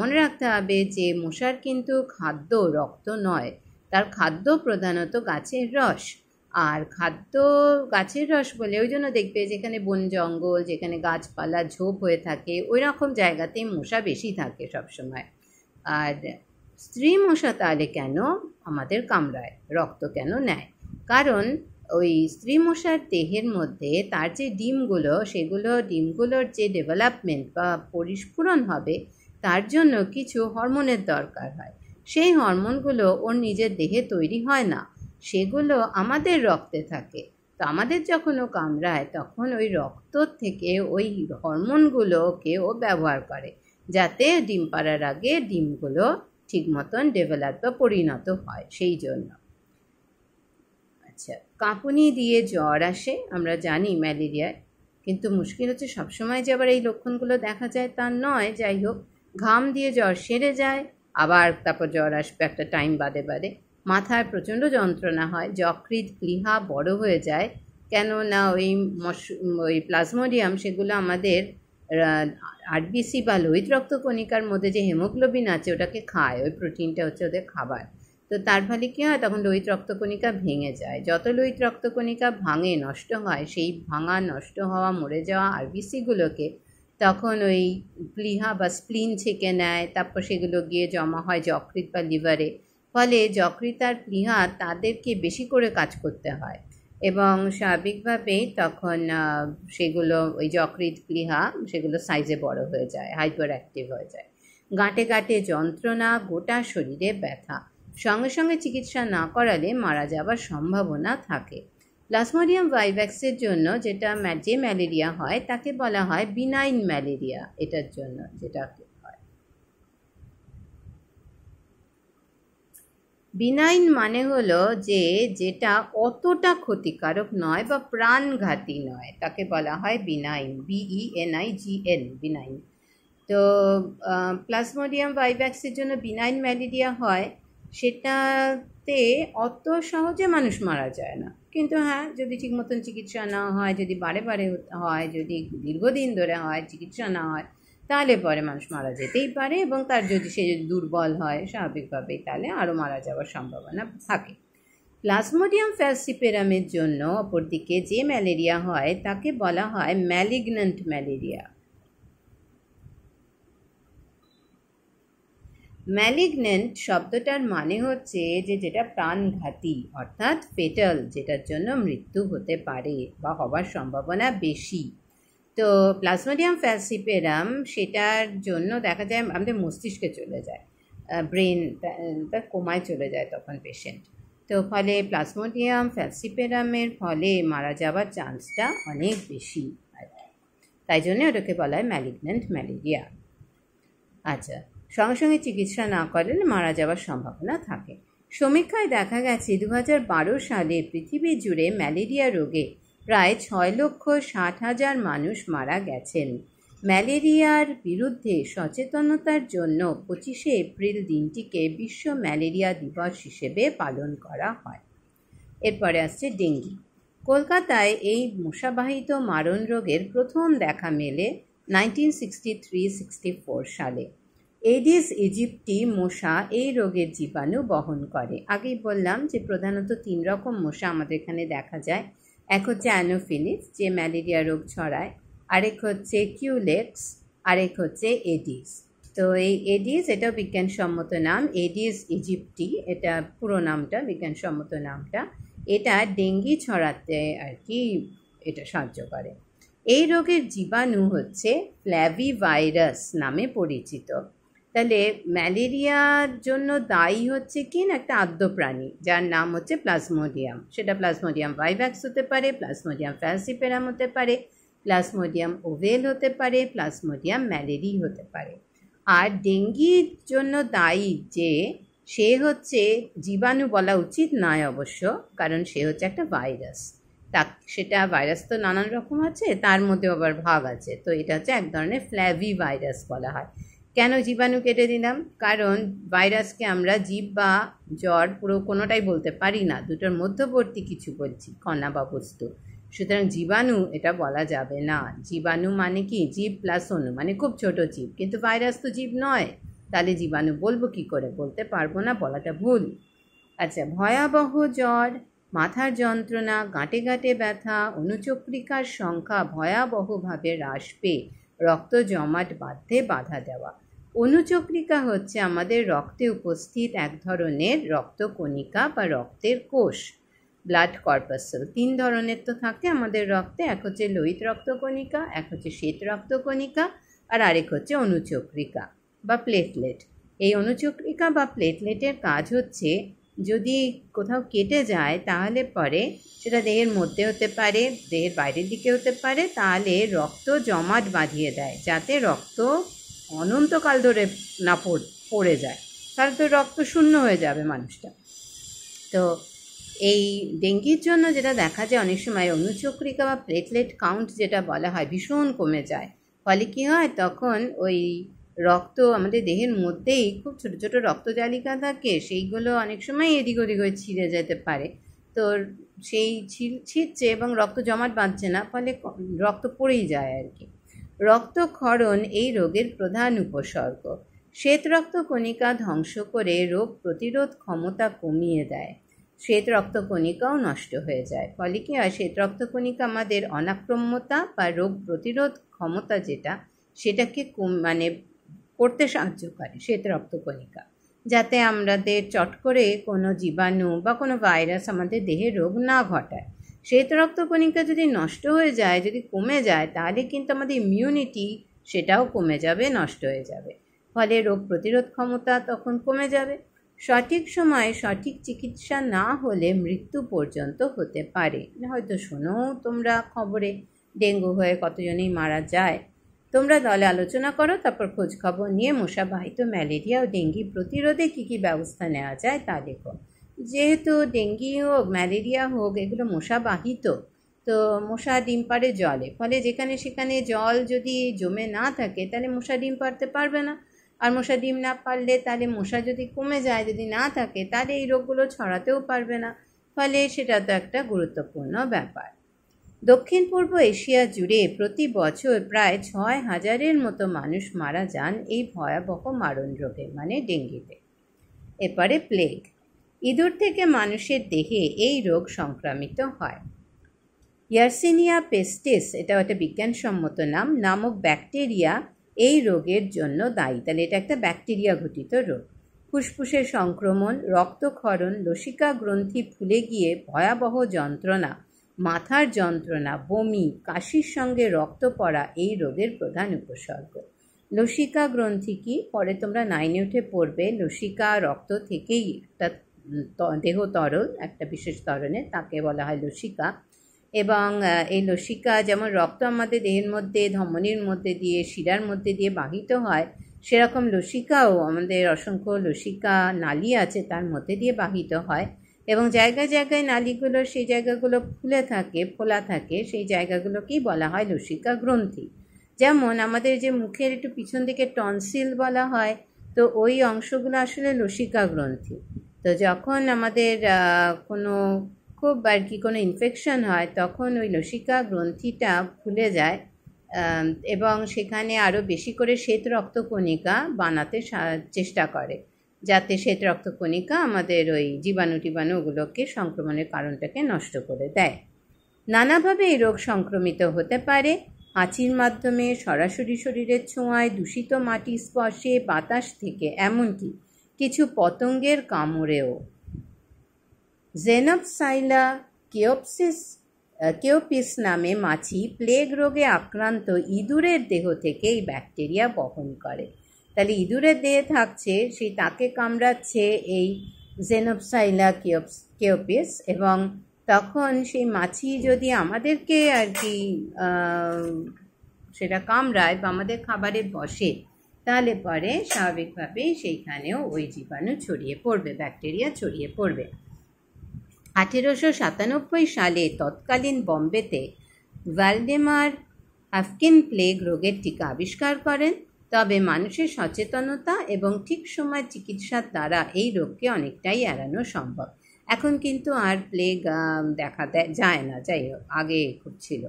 মনে রাখতে হবে যে মশার কিন্তু খাদ্য রক্ত নয় তার খাদ্য প্রধানত গাছের রস আর খাদ্য গাছের রস বলে ওই জন্য দেখবে যেখানে বন জঙ্গল যেখানে গাছপালা ঝোপ হয়ে থাকে ওই রকম জায়গাতেই মশা বেশি থাকে সবসময় আর স্ত্রী মশা তাহলে কেন আমাদের কামড়ায় রক্ত কেন নেয় কারণ ওই স্ত্রী মশার দেহের মধ্যে তার যে ডিমগুলো সেগুলো ডিমগুলোর যে ডেভেলপমেন্ট বা পরিস্ফুরন হবে তার জন্য কিছু হরমোনের দরকার হয় সেই হরমোনগুলো ওর নিজের দেহে তৈরি হয় না সেগুলো আমাদের রক্তে থাকে তো আমাদের যখন ও কামড়ায় তখন ওই রক্ত থেকে ওই হরমোনগুলোকে ও ব্যবহার করে যাতে ডিম পাড়ার আগে ডিমগুলো ঠিক মতন ডেভেলপ বা পরিণত হয় সেই জন্য আচ্ছা কাঁপুনি দিয়ে জ্বর আসে আমরা জানি ম্যালেরিয়ায় কিন্তু মুশকিল হচ্ছে সবসময় যে আবার এই লক্ষণগুলো দেখা যায় তা নয় যাই হোক ঘাম দিয়ে জ্বর সেরে যায় আবার তারপর জ্বর আসবে একটা টাইম বাদে বাদে মাথায় প্রচণ্ড যন্ত্রণা হয় যকৃৎ প্লীহা বড় হয়ে যায় কেননা ওই মশ ওই প্লাজমোডিয়াম সেগুলো আমাদের আরবিসি বা লোহিত রক্তকণিকার মধ্যে যে হেমোগ্লোবিন আছে ওটাকে খায় ওই প্রোটিনটা হচ্ছে ওদের খাবার তো তার ফলে কী হয় তখন লোহিত রক্তকণিকা ভেঙে যায় যত লোহিত রক্তকণিকা ভাঙে নষ্ট হয় সেই ভাঙা নষ্ট হওয়া মরে যাওয়া আরবিসিগুলোকে তখন ওই প্লিহা বা স্প্লিন ছেঁকে নেয় তারপর সেগুলো গিয়ে জমা হয় যকৃৎ বা লিভারে ফলে যকৃতার আর তাদেরকে বেশি করে কাজ করতে হয় এবং স্বাভাবিকভাবে তখন সেগুলো ওই যকৃত প্লীহা সেগুলো সাইজে বড় হয়ে যায় হাইপার অ্যাক্টিভ হয়ে যায় গাঁটে গাঁটে যন্ত্রণা গোটা শরীরে ব্যথা সঙ্গে সঙ্গে চিকিৎসা না করালে মারা যাবার সম্ভাবনা থাকে প্লাসমোডিয়াম ভাইভ্যাক্সের জন্য যেটা যে ম্যালেরিয়া হয় তাকে বলা হয় বিনাইন ম্যালেরিয়া এটার জন্য যেটা বিনাইন মানে হলো যে যেটা অতটা ক্ষতিকারক নয় বা প্রাণঘাতী নয় তাকে বলা হয় benign B E N I G N তো প্লাজমোডিয়াম ভাইভ্যাক্সের জন্য বিনাইন ম্যালেরিয়া হয় সেটাতে অত সহজে মানুষ মারা যায় না কিন্তু হ্যাঁ যদি ঠিক মতন চিকিৎসা না হয় যদি বারে বারে হয় যদি দীর্ঘদিন ধরে হয় চিকিৎসা না হয় তাহলে পরে মানুষ মারা যেতেই পারে এবং তার যদি সে যদি দুর্বল হয় স্বাভাবিকভাবেই তাহলে আরও মারা যাওয়ার সম্ভাবনা থাকে প্লাজমোডিয়াম ফ্যালসিপেরামের জন্য অপরদিকে যে ম্যালেরিয়া হয় তাকে বলা হয় ম্যালিগন্যান্ট ম্যালেরিয়া ম্যালিগন্যান্ট শব্দটার মানে হচ্ছে যে যেটা প্রাণঘাতী অর্থাৎ পেটাল যেটার জন্য মৃত্যু হতে পারে বা হবার সম্ভাবনা বেশি তো প্লাজমোডিয়াম ফ্যাসিপেরাম সেটার জন্য দেখা যায় আমাদের মস্তিষ্কে চলে যায় ব্রেন বা কোমায় চলে যায় তখন পেশেন্ট তো ফলে প্লাজমোডিয়াম ফ্যাসিপেরামের ফলে মারা যাওয়ার চান্সটা অনেক বেশি তাই জন্যে ওটাকে বলা হয় ম্যালিগনেন্ট ম্যালেরিয়া আচ্ছা সঙ্গে সঙ্গে চিকিৎসা না করলে মারা যাওয়ার সম্ভাবনা থাকে সমীক্ষায় দেখা গেছে দু সালে পৃথিবী জুড়ে ম্যালেরিয়া রোগে প্রায় ছয় লক্ষ ষাট হাজার মানুষ মারা গেছেন ম্যালেরিয়ার বিরুদ্ধে সচেতনতার জন্য পঁচিশে এপ্রিল দিনটিকে বিশ্ব ম্যালেরিয়া দিবস হিসেবে পালন করা হয় এরপরে আসছে ডেঙ্গি কলকাতায় এই মশাবাহিত মারণ রোগের প্রথম দেখা মেলে নাইনটিন সালে এডিস ইজিপ্টি মশা এই রোগের জীবাণু বহন করে আগেই বললাম যে প্রধানত তিন রকম মশা আমাদের এখানে দেখা যায় এক হচ্ছে অ্যানোফিলিস যে ম্যালেরিয়া রোগ ছড়ায় আরেক হচ্ছে কিউলেক্স আরেক হচ্ছে এডিস তো এই এডিস এটাও বিজ্ঞানসম্মত নাম এডিস ইজিপ্টি এটা পুরো নামটা বিজ্ঞানসম্মত নামটা এটা ডেঙ্গি ছড়াতে আর কি এটা সাহায্য করে এই রোগের জীবাণু হচ্ছে ভাইরাস নামে পরিচিত তাহলে ম্যালেরিয়ার জন্য দায়ী হচ্ছে কি না একটা আদ্যপ্রাণী যার নাম হচ্ছে প্লাজমোডিয়াম সেটা প্লাজমোডিয়াম ভাইভ্যাক্স হতে পারে প্লাজমোডিয়াম ফ্যালসিপেরাম হতে পারে প্লাজমোডিয়াম ওভেল হতে পারে প্লাজমোডিয়াম ম্যালেরি হতে পারে আর ডেঙ্গির জন্য দায়ী যে সে হচ্ছে জীবাণু বলা উচিত নয় অবশ্য কারণ সে হচ্ছে একটা ভাইরাস তা সেটা ভাইরাস তো নানান রকম আছে তার মধ্যে আবার ভাগ আছে তো এটা হচ্ছে এক ধরনের ফ্ল্যাভি ভাইরাস বলা হয় কেন জীবাণু কেটে দিলাম কারণ ভাইরাসকে আমরা জীব বা জ্বর পুরো কোনোটাই বলতে পারি না দুটোর মধ্যবর্তী কিছু বলছি কণা বা বস্তু সুতরাং জীবাণু এটা বলা যাবে না জীবাণু মানে কি জীব প্লাস অনু মানে খুব ছোট জীব কিন্তু ভাইরাস তো জীব নয় তাহলে জীবাণু বলবো কি করে বলতে পারবো না বলাটা ভুল আচ্ছা ভয়াবহ জ্বর মাথার যন্ত্রণা গাঁটে গাঁটে ব্যথা অনুচক্রিকার সংখ্যা ভয়াবহভাবে হ্রাস পেয়ে রক্ত জমাট বাধ্যে বাধা দেওয়া অনুচক্রিকা হচ্ছে আমাদের রক্তে উপস্থিত এক ধরনের রক্তকণিকা বা রক্তের কোষ ব্লাড কর্পাসল তিন ধরনের তো থাকে আমাদের রক্তে এক হচ্ছে লোহিত রক্তকণিকা এক হচ্ছে শ্বেত রক্তকণিকা আর আরেক হচ্ছে অনুচক্রিকা বা প্লেটলেট এই অনুচক্রিকা বা প্লেটলেটের কাজ হচ্ছে যদি কোথাও কেটে যায় তাহলে পরে সেটা দেহের মধ্যে হতে পারে দেহের বাইরের দিকে হতে পারে তাহলে রক্ত জমাট বাঁধিয়ে দেয় যাতে রক্ত অনন্তকাল ধরে না পড়ে যায় তাহলে তো রক্ত শূন্য হয়ে যাবে মানুষটা তো এই ডেঙ্গির জন্য যেটা দেখা যায় অনেক সময় অনুচক্রিকা বা প্লেটলেট কাউন্ট যেটা বলা হয় ভীষণ কমে যায় ফলে কী হয় তখন ওই রক্ত আমাদের দেহের মধ্যেই খুব ছোটো ছোটো রক্তজালিকা থাকে সেইগুলো অনেক সময় এদিক ওদিক হয়ে ছিঁড়ে যেতে পারে তো সেই ছিঁড়ছে এবং রক্ত জমাট বাঁধছে না ফলে রক্ত পড়েই যায় আর কি রক্তক্ষরণ এই রোগের প্রধান উপসর্গ রক্তকণিকা ধ্বংস করে রোগ প্রতিরোধ ক্ষমতা কমিয়ে দেয় শ্বেত রক্তকণিকাও নষ্ট হয়ে যায় ফলে কি হয় রক্তকণিকা আমাদের অনাক্রম্যতা বা রোগ প্রতিরোধ ক্ষমতা যেটা সেটাকে মানে করতে সাহায্য করে শ্বেত রক্তকণিকা যাতে আমাদের চট করে কোনো জীবাণু বা কোনো ভাইরাস আমাদের দেহে রোগ না ঘটায় শ্বেত রক্তকণিকা যদি নষ্ট হয়ে যায় যদি কমে যায় তাহলে কিন্তু আমাদের ইমিউনিটি সেটাও কমে যাবে নষ্ট হয়ে যাবে ফলে রোগ প্রতিরোধ ক্ষমতা তখন কমে যাবে সঠিক সময়ে সঠিক চিকিৎসা না হলে মৃত্যু পর্যন্ত হতে পারে হয়তো শোনো তোমরা খবরে ডেঙ্গু হয়ে কতজনেই মারা যায় তোমরা দলে আলোচনা করো তারপর খোঁজখবর নিয়ে মশাবাহিত ম্যালেরিয়া ও ডেঙ্গি প্রতিরোধে কী কী ব্যবস্থা নেওয়া যায় তা দেখো যেহেতু ডেঙ্গি হোক ম্যালেরিয়া হোক এগুলো মশাবাহিত তো মশা ডিম পাড়ে জলে ফলে যেখানে সেখানে জল যদি জমে না থাকে তাহলে মশা ডিম পাড়তে পারবে না আর মশা ডিম না পারলে তাহলে মশা যদি কমে যায় যদি না থাকে তাহলে এই রোগগুলো ছড়াতেও পারবে না ফলে সেটা তো একটা গুরুত্বপূর্ণ ব্যাপার দক্ষিণ পূর্ব এশিয়া জুড়ে প্রতি বছর প্রায় ছয় হাজারের মতো মানুষ মারা যান এই ভয়াবহ মারণ রোগে মানে ডেঙ্গিতে এপারে প্লেগ ইঁদুর থেকে মানুষের দেহে এই রোগ সংক্রামিত হয় ইয়ার্সিনিয়া পেস্টিস এটা একটা বিজ্ঞানসম্মত নাম নামক ব্যাকটেরিয়া এই রোগের জন্য দায়ী তাহলে এটা একটা ব্যাকটেরিয়া ঘটিত রোগ ফুসফুসের সংক্রমণ রক্তক্ষরণ লসিকা গ্রন্থি ফুলে গিয়ে ভয়াবহ যন্ত্রণা মাথার যন্ত্রণা বমি কাশির সঙ্গে রক্ত পড়া এই রোগের প্রধান উপসর্গ লসিকা গ্রন্থি কি পরে তোমরা নাইনে উঠে পড়বে লসিকা রক্ত থেকেই একটা দেহ তরল একটা বিশেষ ধরনের তাকে বলা হয় লসিকা এবং এই লসিকা যেমন রক্ত আমাদের দেহের মধ্যে ধমনির মধ্যে দিয়ে শিরার মধ্যে দিয়ে বাহিত হয় সেরকম লসিকাও আমাদের অসংখ্য লসিকা নালি আছে তার মধ্যে দিয়ে বাহিত হয় এবং জায়গায় জায়গায় নালিগুলো সেই জায়গাগুলো ফুলে থাকে ফোলা থাকে সেই জায়গাগুলোকেই বলা হয় লসিকা গ্রন্থি যেমন আমাদের যে মুখের একটু পিছন দিকে টনসিল বলা হয় তো ওই অংশগুলো আসলে লসিকা গ্রন্থি তো যখন আমাদের কোনো খুব আর কি কোনো ইনফেকশন হয় তখন ওই লসিকা গ্রন্থিটা ফুলে যায় এবং সেখানে আরও বেশি করে শ্বেত রক্তকণিকা বানাতে চেষ্টা করে যাতে শ্বেত রক্তকণিকা আমাদের ওই জীবাণু টিবাণু ওগুলোকে সংক্রমণের কারণটাকে নষ্ট করে দেয় নানাভাবে এই রোগ সংক্রমিত হতে পারে হাঁচির মাধ্যমে সরাসরি শরীরের ছোঁয়ায় দূষিত মাটি স্পর্শে বাতাস থেকে এমনকি কিছু পতঙ্গের কামড়েও জেনপসাইলা কেওপসিস কেওপিস নামে মাছি প্লেগ রোগে আক্রান্ত ইঁদুরের দেহ থেকে এই ব্যাকটেরিয়া বহন করে তাহলে ইঁদুরের দেহে থাকছে সেই তাকে কামড়াচ্ছে এই জেনপসাইলা কেওপস কেওপিস এবং তখন সেই মাছি যদি আমাদেরকে আর কি সেটা কামড়ায় বা আমাদের খাবারে বসে তাহলে পরে স্বাভাবিকভাবেই সেইখানেও ওই জীবাণু ছড়িয়ে পড়বে ব্যাকটেরিয়া ছড়িয়ে পড়বে আঠেরোশো সাতানব্বই সালে তৎকালীন বম্বেতে ভ্যালডেমার আফকিন প্লেগ রোগের টিকা আবিষ্কার করেন তবে মানুষের সচেতনতা এবং ঠিক সময় চিকিৎসার দ্বারা এই রোগকে অনেকটাই এড়ানো সম্ভব এখন কিন্তু আর প্লেগ দেখা যায় না যাই হোক আগে খুব ছিল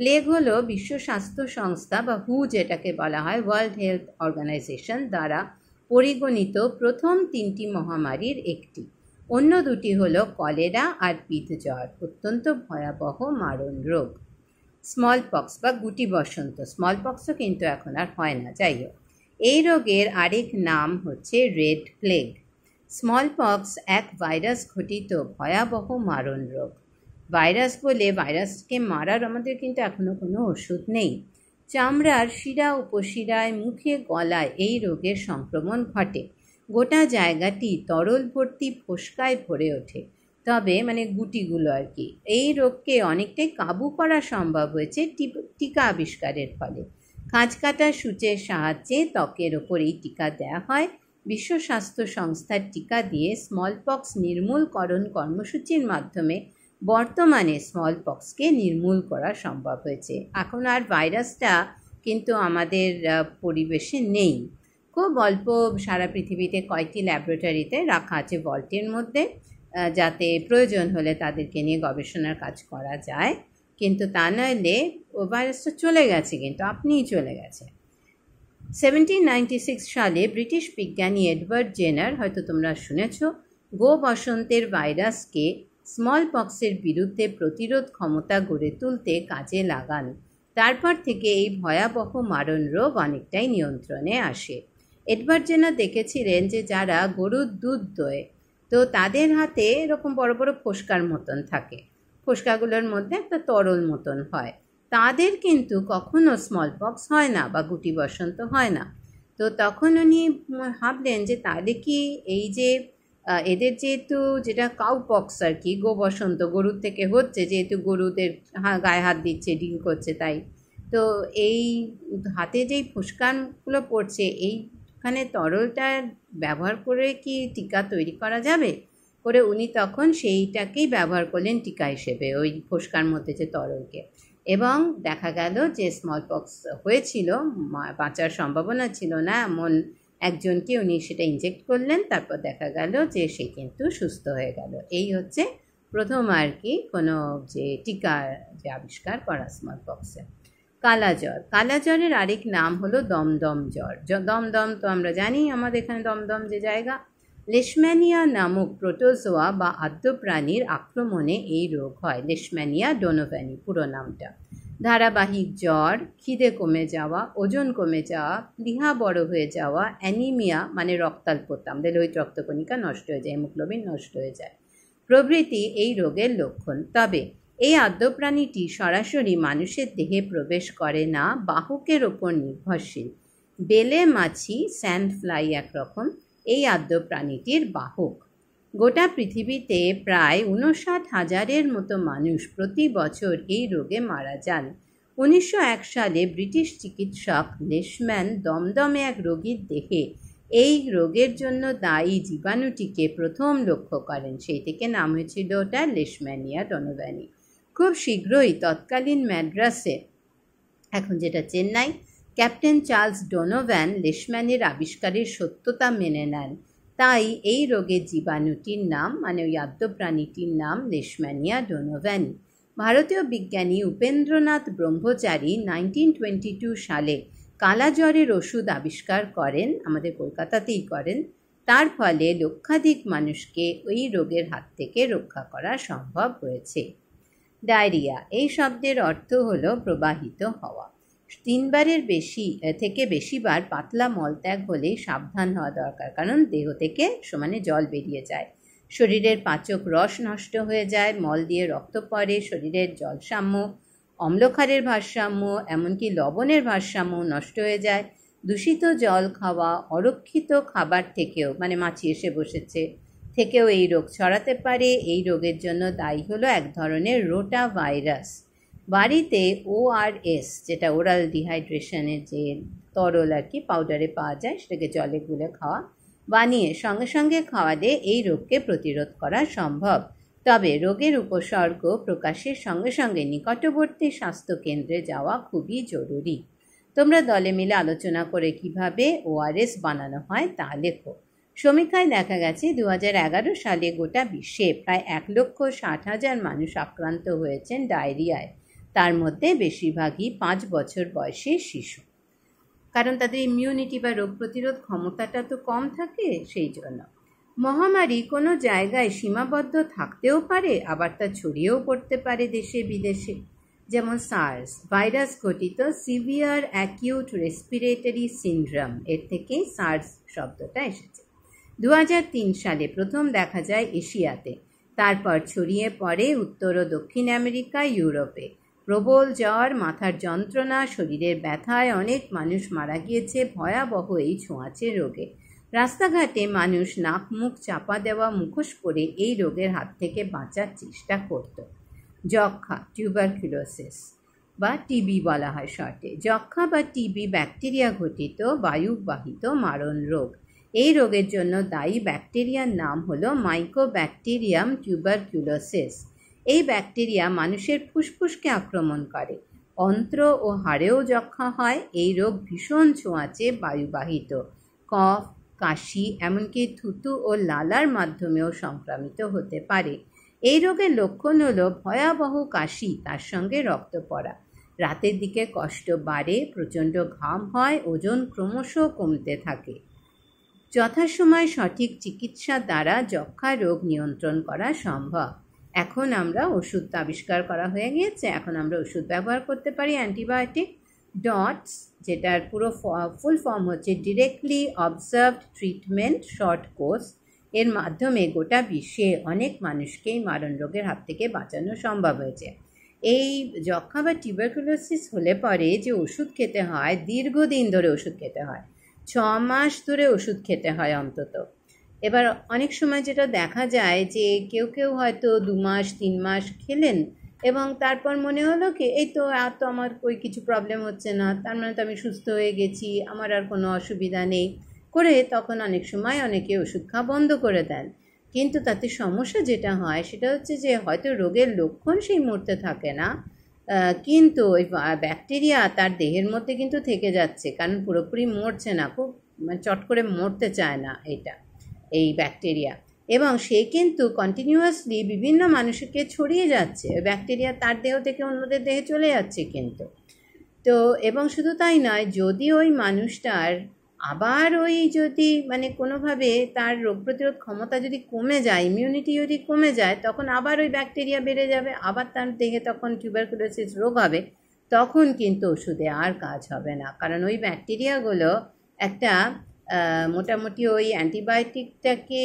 প্লেগ হলো বিশ্ব স্বাস্থ্য সংস্থা বা হু যেটাকে বলা হয় ওয়ার্ল্ড হেলথ অর্গানাইজেশন দ্বারা পরিগণিত প্রথম তিনটি মহামারীর একটি অন্য দুটি হল কলেরা আর পিতজ্বর অত্যন্ত ভয়াবহ মারণ রোগ স্মল পক্স বা গুটি বসন্ত স্মল পক্সও কিন্তু এখন আর হয় না যাই হোক এই রোগের আরেক নাম হচ্ছে রেড প্লেগ স্মল পক্স এক ভাইরাস ঘটিত ভয়াবহ মারণ রোগ ভাইরাস বলে ভাইরাসকে মারার আমাদের কিন্তু এখনও কোনো ওষুধ নেই চামড়ার শিরা উপশিরায় মুখে গলায় এই রোগের সংক্রমণ ঘটে গোটা জায়গাটি তরল ভর্তি ফোসকায় ভরে ওঠে তবে মানে গুটিগুলো আর কি এই রোগকে অনেকটাই কাবু করা সম্ভব হয়েছে টিকা আবিষ্কারের ফলে কাঁচ কাটা সূচের সাহায্যে ত্বকের ওপর এই টিকা দেওয়া হয় বিশ্ব স্বাস্থ্য সংস্থার টিকা দিয়ে স্মলপক্স নির্মূলকরণ কর্মসূচির মাধ্যমে বর্তমানে স্মল পক্সকে নির্মূল করা সম্ভব হয়েছে এখন আর ভাইরাসটা কিন্তু আমাদের পরিবেশে নেই খুব অল্প সারা পৃথিবীতে কয়েকটি ল্যাবরেটরিতে রাখা আছে বলটির মধ্যে যাতে প্রয়োজন হলে তাদেরকে নিয়ে গবেষণার কাজ করা যায় কিন্তু তা নইলে ও ভাইরাসটা চলে গেছে কিন্তু আপনিই চলে গেছে সেভেন্টিন সালে ব্রিটিশ বিজ্ঞানী এডওয়ার্ড জেনার হয়তো তোমরা শুনেছ গো বসন্তের ভাইরাসকে স্মল পক্সের বিরুদ্ধে প্রতিরোধ ক্ষমতা গড়ে তুলতে কাজে লাগান তারপর থেকে এই ভয়াবহ মারণ রোগ অনেকটাই নিয়ন্ত্রণে আসে এডভার্ড জেনা দেখেছিলেন যে যারা গরুর দুধ দোয় তো তাদের হাতে এরকম বড় বড় ফোসকার মতন থাকে ফোসকাগুলোর মধ্যে একটা তরল মতন হয় তাদের কিন্তু কখনো স্মল পক্স হয় না বা গুটি বসন্ত হয় না তো তখন উনি ভাবলেন যে তাহলে কি এই যে এদের যেহেতু যেটা কাউপক্স আর কি গো বসন্ত গরুর থেকে হচ্ছে যেহেতু গরুদের গায়ে হাত দিচ্ছে ডিল করছে তাই তো এই হাতে যেই ফুসকানগুলো পড়ছে এইখানে তরলটা ব্যবহার করে কি টিকা তৈরি করা যাবে করে উনি তখন সেইটাকেই ব্যবহার করলেন টিকা হিসেবে ওই ফুসকার মধ্যে যে তরলকে এবং দেখা গেল যে স্মল পক্স হয়েছিল বাঁচার সম্ভাবনা ছিল না এমন একজনকে উনি সেটা ইনজেক্ট করলেন তারপর দেখা গেল যে সে কিন্তু সুস্থ হয়ে গেল এই হচ্ছে প্রথম আর কি কোনো যে টিকার যে আবিষ্কার করা স্মল বক্সে কালাজ্বর জ্বরের আরেক নাম হলো দমদম জ্বর দমদম তো আমরা জানি আমাদের এখানে দমদম যে জায়গা লেশম্যানিয়া নামক প্রোটোজোয়া বা আদ্যপ্রাণীর আক্রমণে এই রোগ হয় লেশম্যানিয়া ডোনোভ্যানি পুরো নামটা ধারাবাহিক জ্বর খিদে কমে যাওয়া ওজন কমে যাওয়া প্লিহা বড় হয়ে যাওয়া অ্যানিমিয়া মানে রক্তাল্পতা আমাদের লোহিত রক্তকণিকা নষ্ট হয়ে যায় হিমোগ্লোবিন নষ্ট হয়ে যায় প্রভৃতি এই রোগের লক্ষণ তবে এই আদ্যপ্রাণীটি সরাসরি মানুষের দেহে প্রবেশ করে না বাহকের ওপর নির্ভরশীল বেলে মাছি স্যান্ড ফ্লাই একরকম এই আদ্যপ্রাণীটির বাহক গোটা পৃথিবীতে প্রায় উনষাট হাজারের মতো মানুষ প্রতি বছর এই রোগে মারা যান উনিশশো এক সালে ব্রিটিশ চিকিৎসক লেসম্যান দমদমে এক রোগীর দেহে এই রোগের জন্য দায়ী জীবাণুটিকে প্রথম লক্ষ্য করেন সেই থেকে নাম হয়েছিল ওটা লেশম্যানিয়া ডনোভ্যানি খুব শীঘ্রই তৎকালীন ম্যাড্রাসে এখন যেটা চেন্নাই ক্যাপ্টেন চার্লস ডোনোভ্যান লেশম্যানের আবিষ্কারের সত্যতা মেনে নেন তাই এই রোগের জীবাণুটির নাম মানে ওই আদ্যপ্রাণীটির নাম নেশম্যানিয়া ডোনোভ্যান ভারতীয় বিজ্ঞানী Upendranath Brahmachari nineteen twenty two সালে কালাজ্বরের ওষুধ আবিষ্কার করেন আমাদের কলকাতাতেই করেন তার ফলে লক্ষাধিক মানুষকে ওই রোগের হাত থেকে রক্ষা করা সম্ভব হয়েছে ডায়রিয়া এই শব্দের অর্থ হল প্রবাহিত হওয়া তিনবারের বেশি থেকে বেশিবার পাতলা মলত্যাগ হলেই সাবধান হওয়া দরকার কারণ দেহ থেকে সমানে জল বেরিয়ে যায় শরীরের পাচক রস নষ্ট হয়ে যায় মল দিয়ে রক্ত পড়ে শরীরের জলসাম্য অম্লক্ষারের ভারসাম্য এমনকি লবণের ভারসাম্য নষ্ট হয়ে যায় দূষিত জল খাওয়া অরক্ষিত খাবার থেকেও মানে মাছি এসে বসেছে থেকেও এই রোগ ছড়াতে পারে এই রোগের জন্য দায়ী হলো এক ধরনের রোটা ভাইরাস বাড়িতে ওআরএস যেটা ওরাল ডিহাইড্রেশনের যে তরল আর কি পাউডারে পাওয়া যায় সেটাকে জলে গুলে খাওয়া বানিয়ে সঙ্গে সঙ্গে খাওয়া দিয়ে এই রোগকে প্রতিরোধ করা সম্ভব তবে রোগের উপসর্গ প্রকাশের সঙ্গে সঙ্গে নিকটবর্তী স্বাস্থ্যকেন্দ্রে যাওয়া খুবই জরুরি তোমরা দলে মিলে আলোচনা করে কিভাবে ওআরএস বানানো হয় তা লেখো সমীক্ষায় দেখা গেছে দু সালে গোটা বিশ্বে প্রায় এক লক্ষ ষাট হাজার মানুষ আক্রান্ত হয়েছেন ডায়রিয়ায় তার মধ্যে বেশিরভাগই পাঁচ বছর বয়সে শিশু কারণ তাদের ইমিউনিটি বা রোগ প্রতিরোধ ক্ষমতাটা তো কম থাকে সেই জন্য মহামারী কোনো জায়গায় সীমাবদ্ধ থাকতেও পারে আবার তা ছড়িয়েও পড়তে পারে দেশে বিদেশে যেমন সার্স ভাইরাস ঘটিত সিভিয়ার অ্যাকিউট রেসপিরেটরি সিন্ড্রাম এর থেকে সার্স শব্দটা এসেছে দু সালে প্রথম দেখা যায় এশিয়াতে তারপর ছড়িয়ে পড়ে উত্তর ও দক্ষিণ আমেরিকা ইউরোপে প্রবল জ্বর মাথার যন্ত্রণা শরীরের ব্যথায় অনেক মানুষ মারা গিয়েছে ভয়াবহ এই ছোঁয়াচে রোগে রাস্তাঘাটে মানুষ নাক মুখ চাপা দেওয়া মুখোশ করে এই রোগের হাত থেকে বাঁচার চেষ্টা করত যক্ষা টিউবারকিউলোসিস বা টিবি বলা হয় শর্টে যক্ষা বা টিবি ব্যাকটেরিয়া ঘটিত বায়ুবাহিত মারণ রোগ এই রোগের জন্য দায়ী ব্যাকটেরিয়ার নাম হলো মাইকোব্যাকটেরিয়াম টিউবারকিউলোসিস এই ব্যাকটেরিয়া মানুষের ফুসফুসকে আক্রমণ করে অন্ত্র ও হাড়েও যক্ষা হয় এই রোগ ভীষণ ছোঁয়াচে বায়ুবাহিত কফ কাশি এমনকি থুতু ও লালার মাধ্যমেও সংক্রামিত হতে পারে এই রোগের লক্ষণ হল ভয়াবহ কাশি তার সঙ্গে রক্ত পড়া রাতের দিকে কষ্ট বাড়ে প্রচণ্ড ঘাম হয় ওজন ক্রমশ কমতে থাকে যথাসময় সঠিক চিকিৎসা দ্বারা যক্ষা রোগ নিয়ন্ত্রণ করা সম্ভব এখন আমরা ওষুধ আবিষ্কার করা হয়ে গিয়েছে এখন আমরা ওষুধ ব্যবহার করতে পারি অ্যান্টিবায়োটিক ডটস যেটার পুরো ফুল ফর্ম হচ্ছে directly observed treatment short course এর মাধ্যমে গোটা বিশ্বে অনেক মানুষকেই মারণ রোগের হাত থেকে বাঁচানো সম্ভব হয়েছে এই যক্ষা বা টিউবারকুলোসিস হলে পরে যে ওষুধ খেতে হয় দীর্ঘদিন ধরে ওষুধ খেতে হয় ছ মাস ধরে ওষুধ খেতে হয় অন্তত এবার অনেক সময় যেটা দেখা যায় যে কেউ কেউ হয়তো দু মাস তিন মাস খেলেন এবং তারপর মনে হলো কি এই তো আর তো আমার ওই কিছু প্রবলেম হচ্ছে না তার মানে তো আমি সুস্থ হয়ে গেছি আমার আর কোনো অসুবিধা নেই করে তখন অনেক সময় অনেকে ওষুধ খাওয়া বন্ধ করে দেন কিন্তু তাতে সমস্যা যেটা হয় সেটা হচ্ছে যে হয়তো রোগের লক্ষণ সেই মুহূর্তে থাকে না কিন্তু ওই ব্যাকটেরিয়া তার দেহের মধ্যে কিন্তু থেকে যাচ্ছে কারণ পুরোপুরি মরছে না খুব মানে চট করে মরতে চায় না এটা এই ব্যাকটেরিয়া এবং সে কিন্তু কন্টিনিউয়াসলি বিভিন্ন মানুষকে ছড়িয়ে যাচ্ছে ব্যাকটেরিয়া তার দেহ থেকে অন্যদের দেহে চলে যাচ্ছে কিন্তু তো এবং শুধু তাই নয় যদি ওই মানুষটার আবার ওই যদি মানে কোনোভাবে তার রোগ প্রতিরোধ ক্ষমতা যদি কমে যায় ইমিউনিটি যদি কমে যায় তখন আবার ওই ব্যাকটেরিয়া বেড়ে যাবে আবার তার দেহে তখন টিউবারকুলোসিস রোগ হবে তখন কিন্তু ওষুধে আর কাজ হবে না কারণ ওই ব্যাকটেরিয়াগুলো একটা মোটামুটি ওই অ্যান্টিবায়োটিকটাকে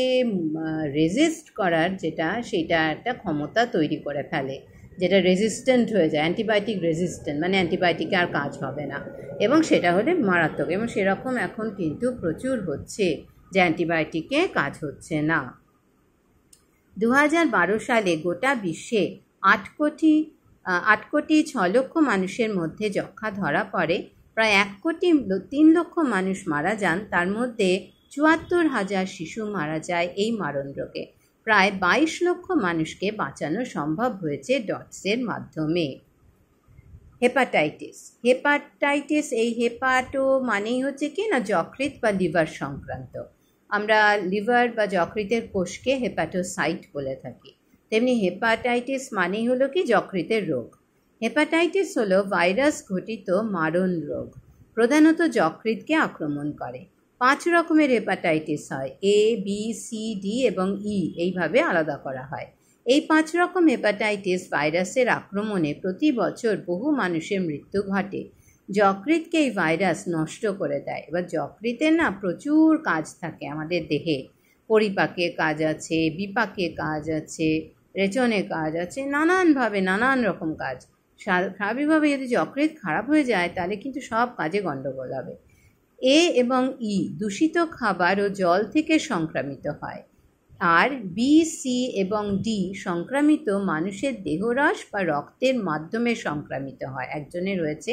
রেজিস্ট করার যেটা সেটা একটা ক্ষমতা তৈরি করে ফেলে যেটা রেজিস্ট্যান্ট হয়ে যায় অ্যান্টিবায়োটিক রেজিস্ট্যান্ট মানে অ্যান্টিবায়োটিকে আর কাজ হবে না এবং সেটা হলে মারাত্মক এবং সেরকম এখন কিন্তু প্রচুর হচ্ছে যে অ্যান্টিবায়োটিকে কাজ হচ্ছে না দু সালে গোটা বিশ্বে আট কোটি আট কোটি ছ লক্ষ মানুষের মধ্যে যক্ষা ধরা পড়ে প্রায় এক কোটি তিন লক্ষ মানুষ মারা যান তার মধ্যে চুয়াত্তর হাজার শিশু মারা যায় এই মারণ রোগে প্রায় বাইশ লক্ষ মানুষকে বাঁচানো সম্ভব হয়েছে ডটসের মাধ্যমে হেপাটাইটিস হেপাটাইটিস এই হেপাটো মানেই হচ্ছে কি না যকৃত বা লিভার সংক্রান্ত আমরা লিভার বা যকৃতের কোষকে হেপাটোসাইট বলে থাকি তেমনি হেপাটাইটিস মানেই হলো কি যকৃতের রোগ হেপাটাইটিস হল ভাইরাস ঘটিত মারণ রোগ প্রধানত যকৃৎকে আক্রমণ করে পাঁচ রকমের হেপাটাইটিস হয় এ বি সি ডি এবং ই e এইভাবে আলাদা করা হয় এই পাঁচ রকম হেপাটাইটিস ভাইরাসের আক্রমণে প্রতি বছর বহু মানুষের মৃত্যু ঘটে যকৃৎকে এই ভাইরাস নষ্ট করে দেয় এবার যকৃতের না প্রচুর কাজ থাকে আমাদের দেহে পরিপাকে কাজ আছে বিপাকে কাজ আছে রেচনে কাজ আছে নানানভাবে নানান রকম কাজ স্বাভাবিকভাবে যদি যকৃত খারাপ হয়ে যায় তাহলে কিন্তু সব কাজে গণ্ডগোল হবে এ এবং ই দূষিত খাবার ও জল থেকে সংক্রামিত হয় আর বি সি এবং ডি সংক্রামিত মানুষের দেহরস বা রক্তের মাধ্যমে সংক্রামিত হয় একজনের রয়েছে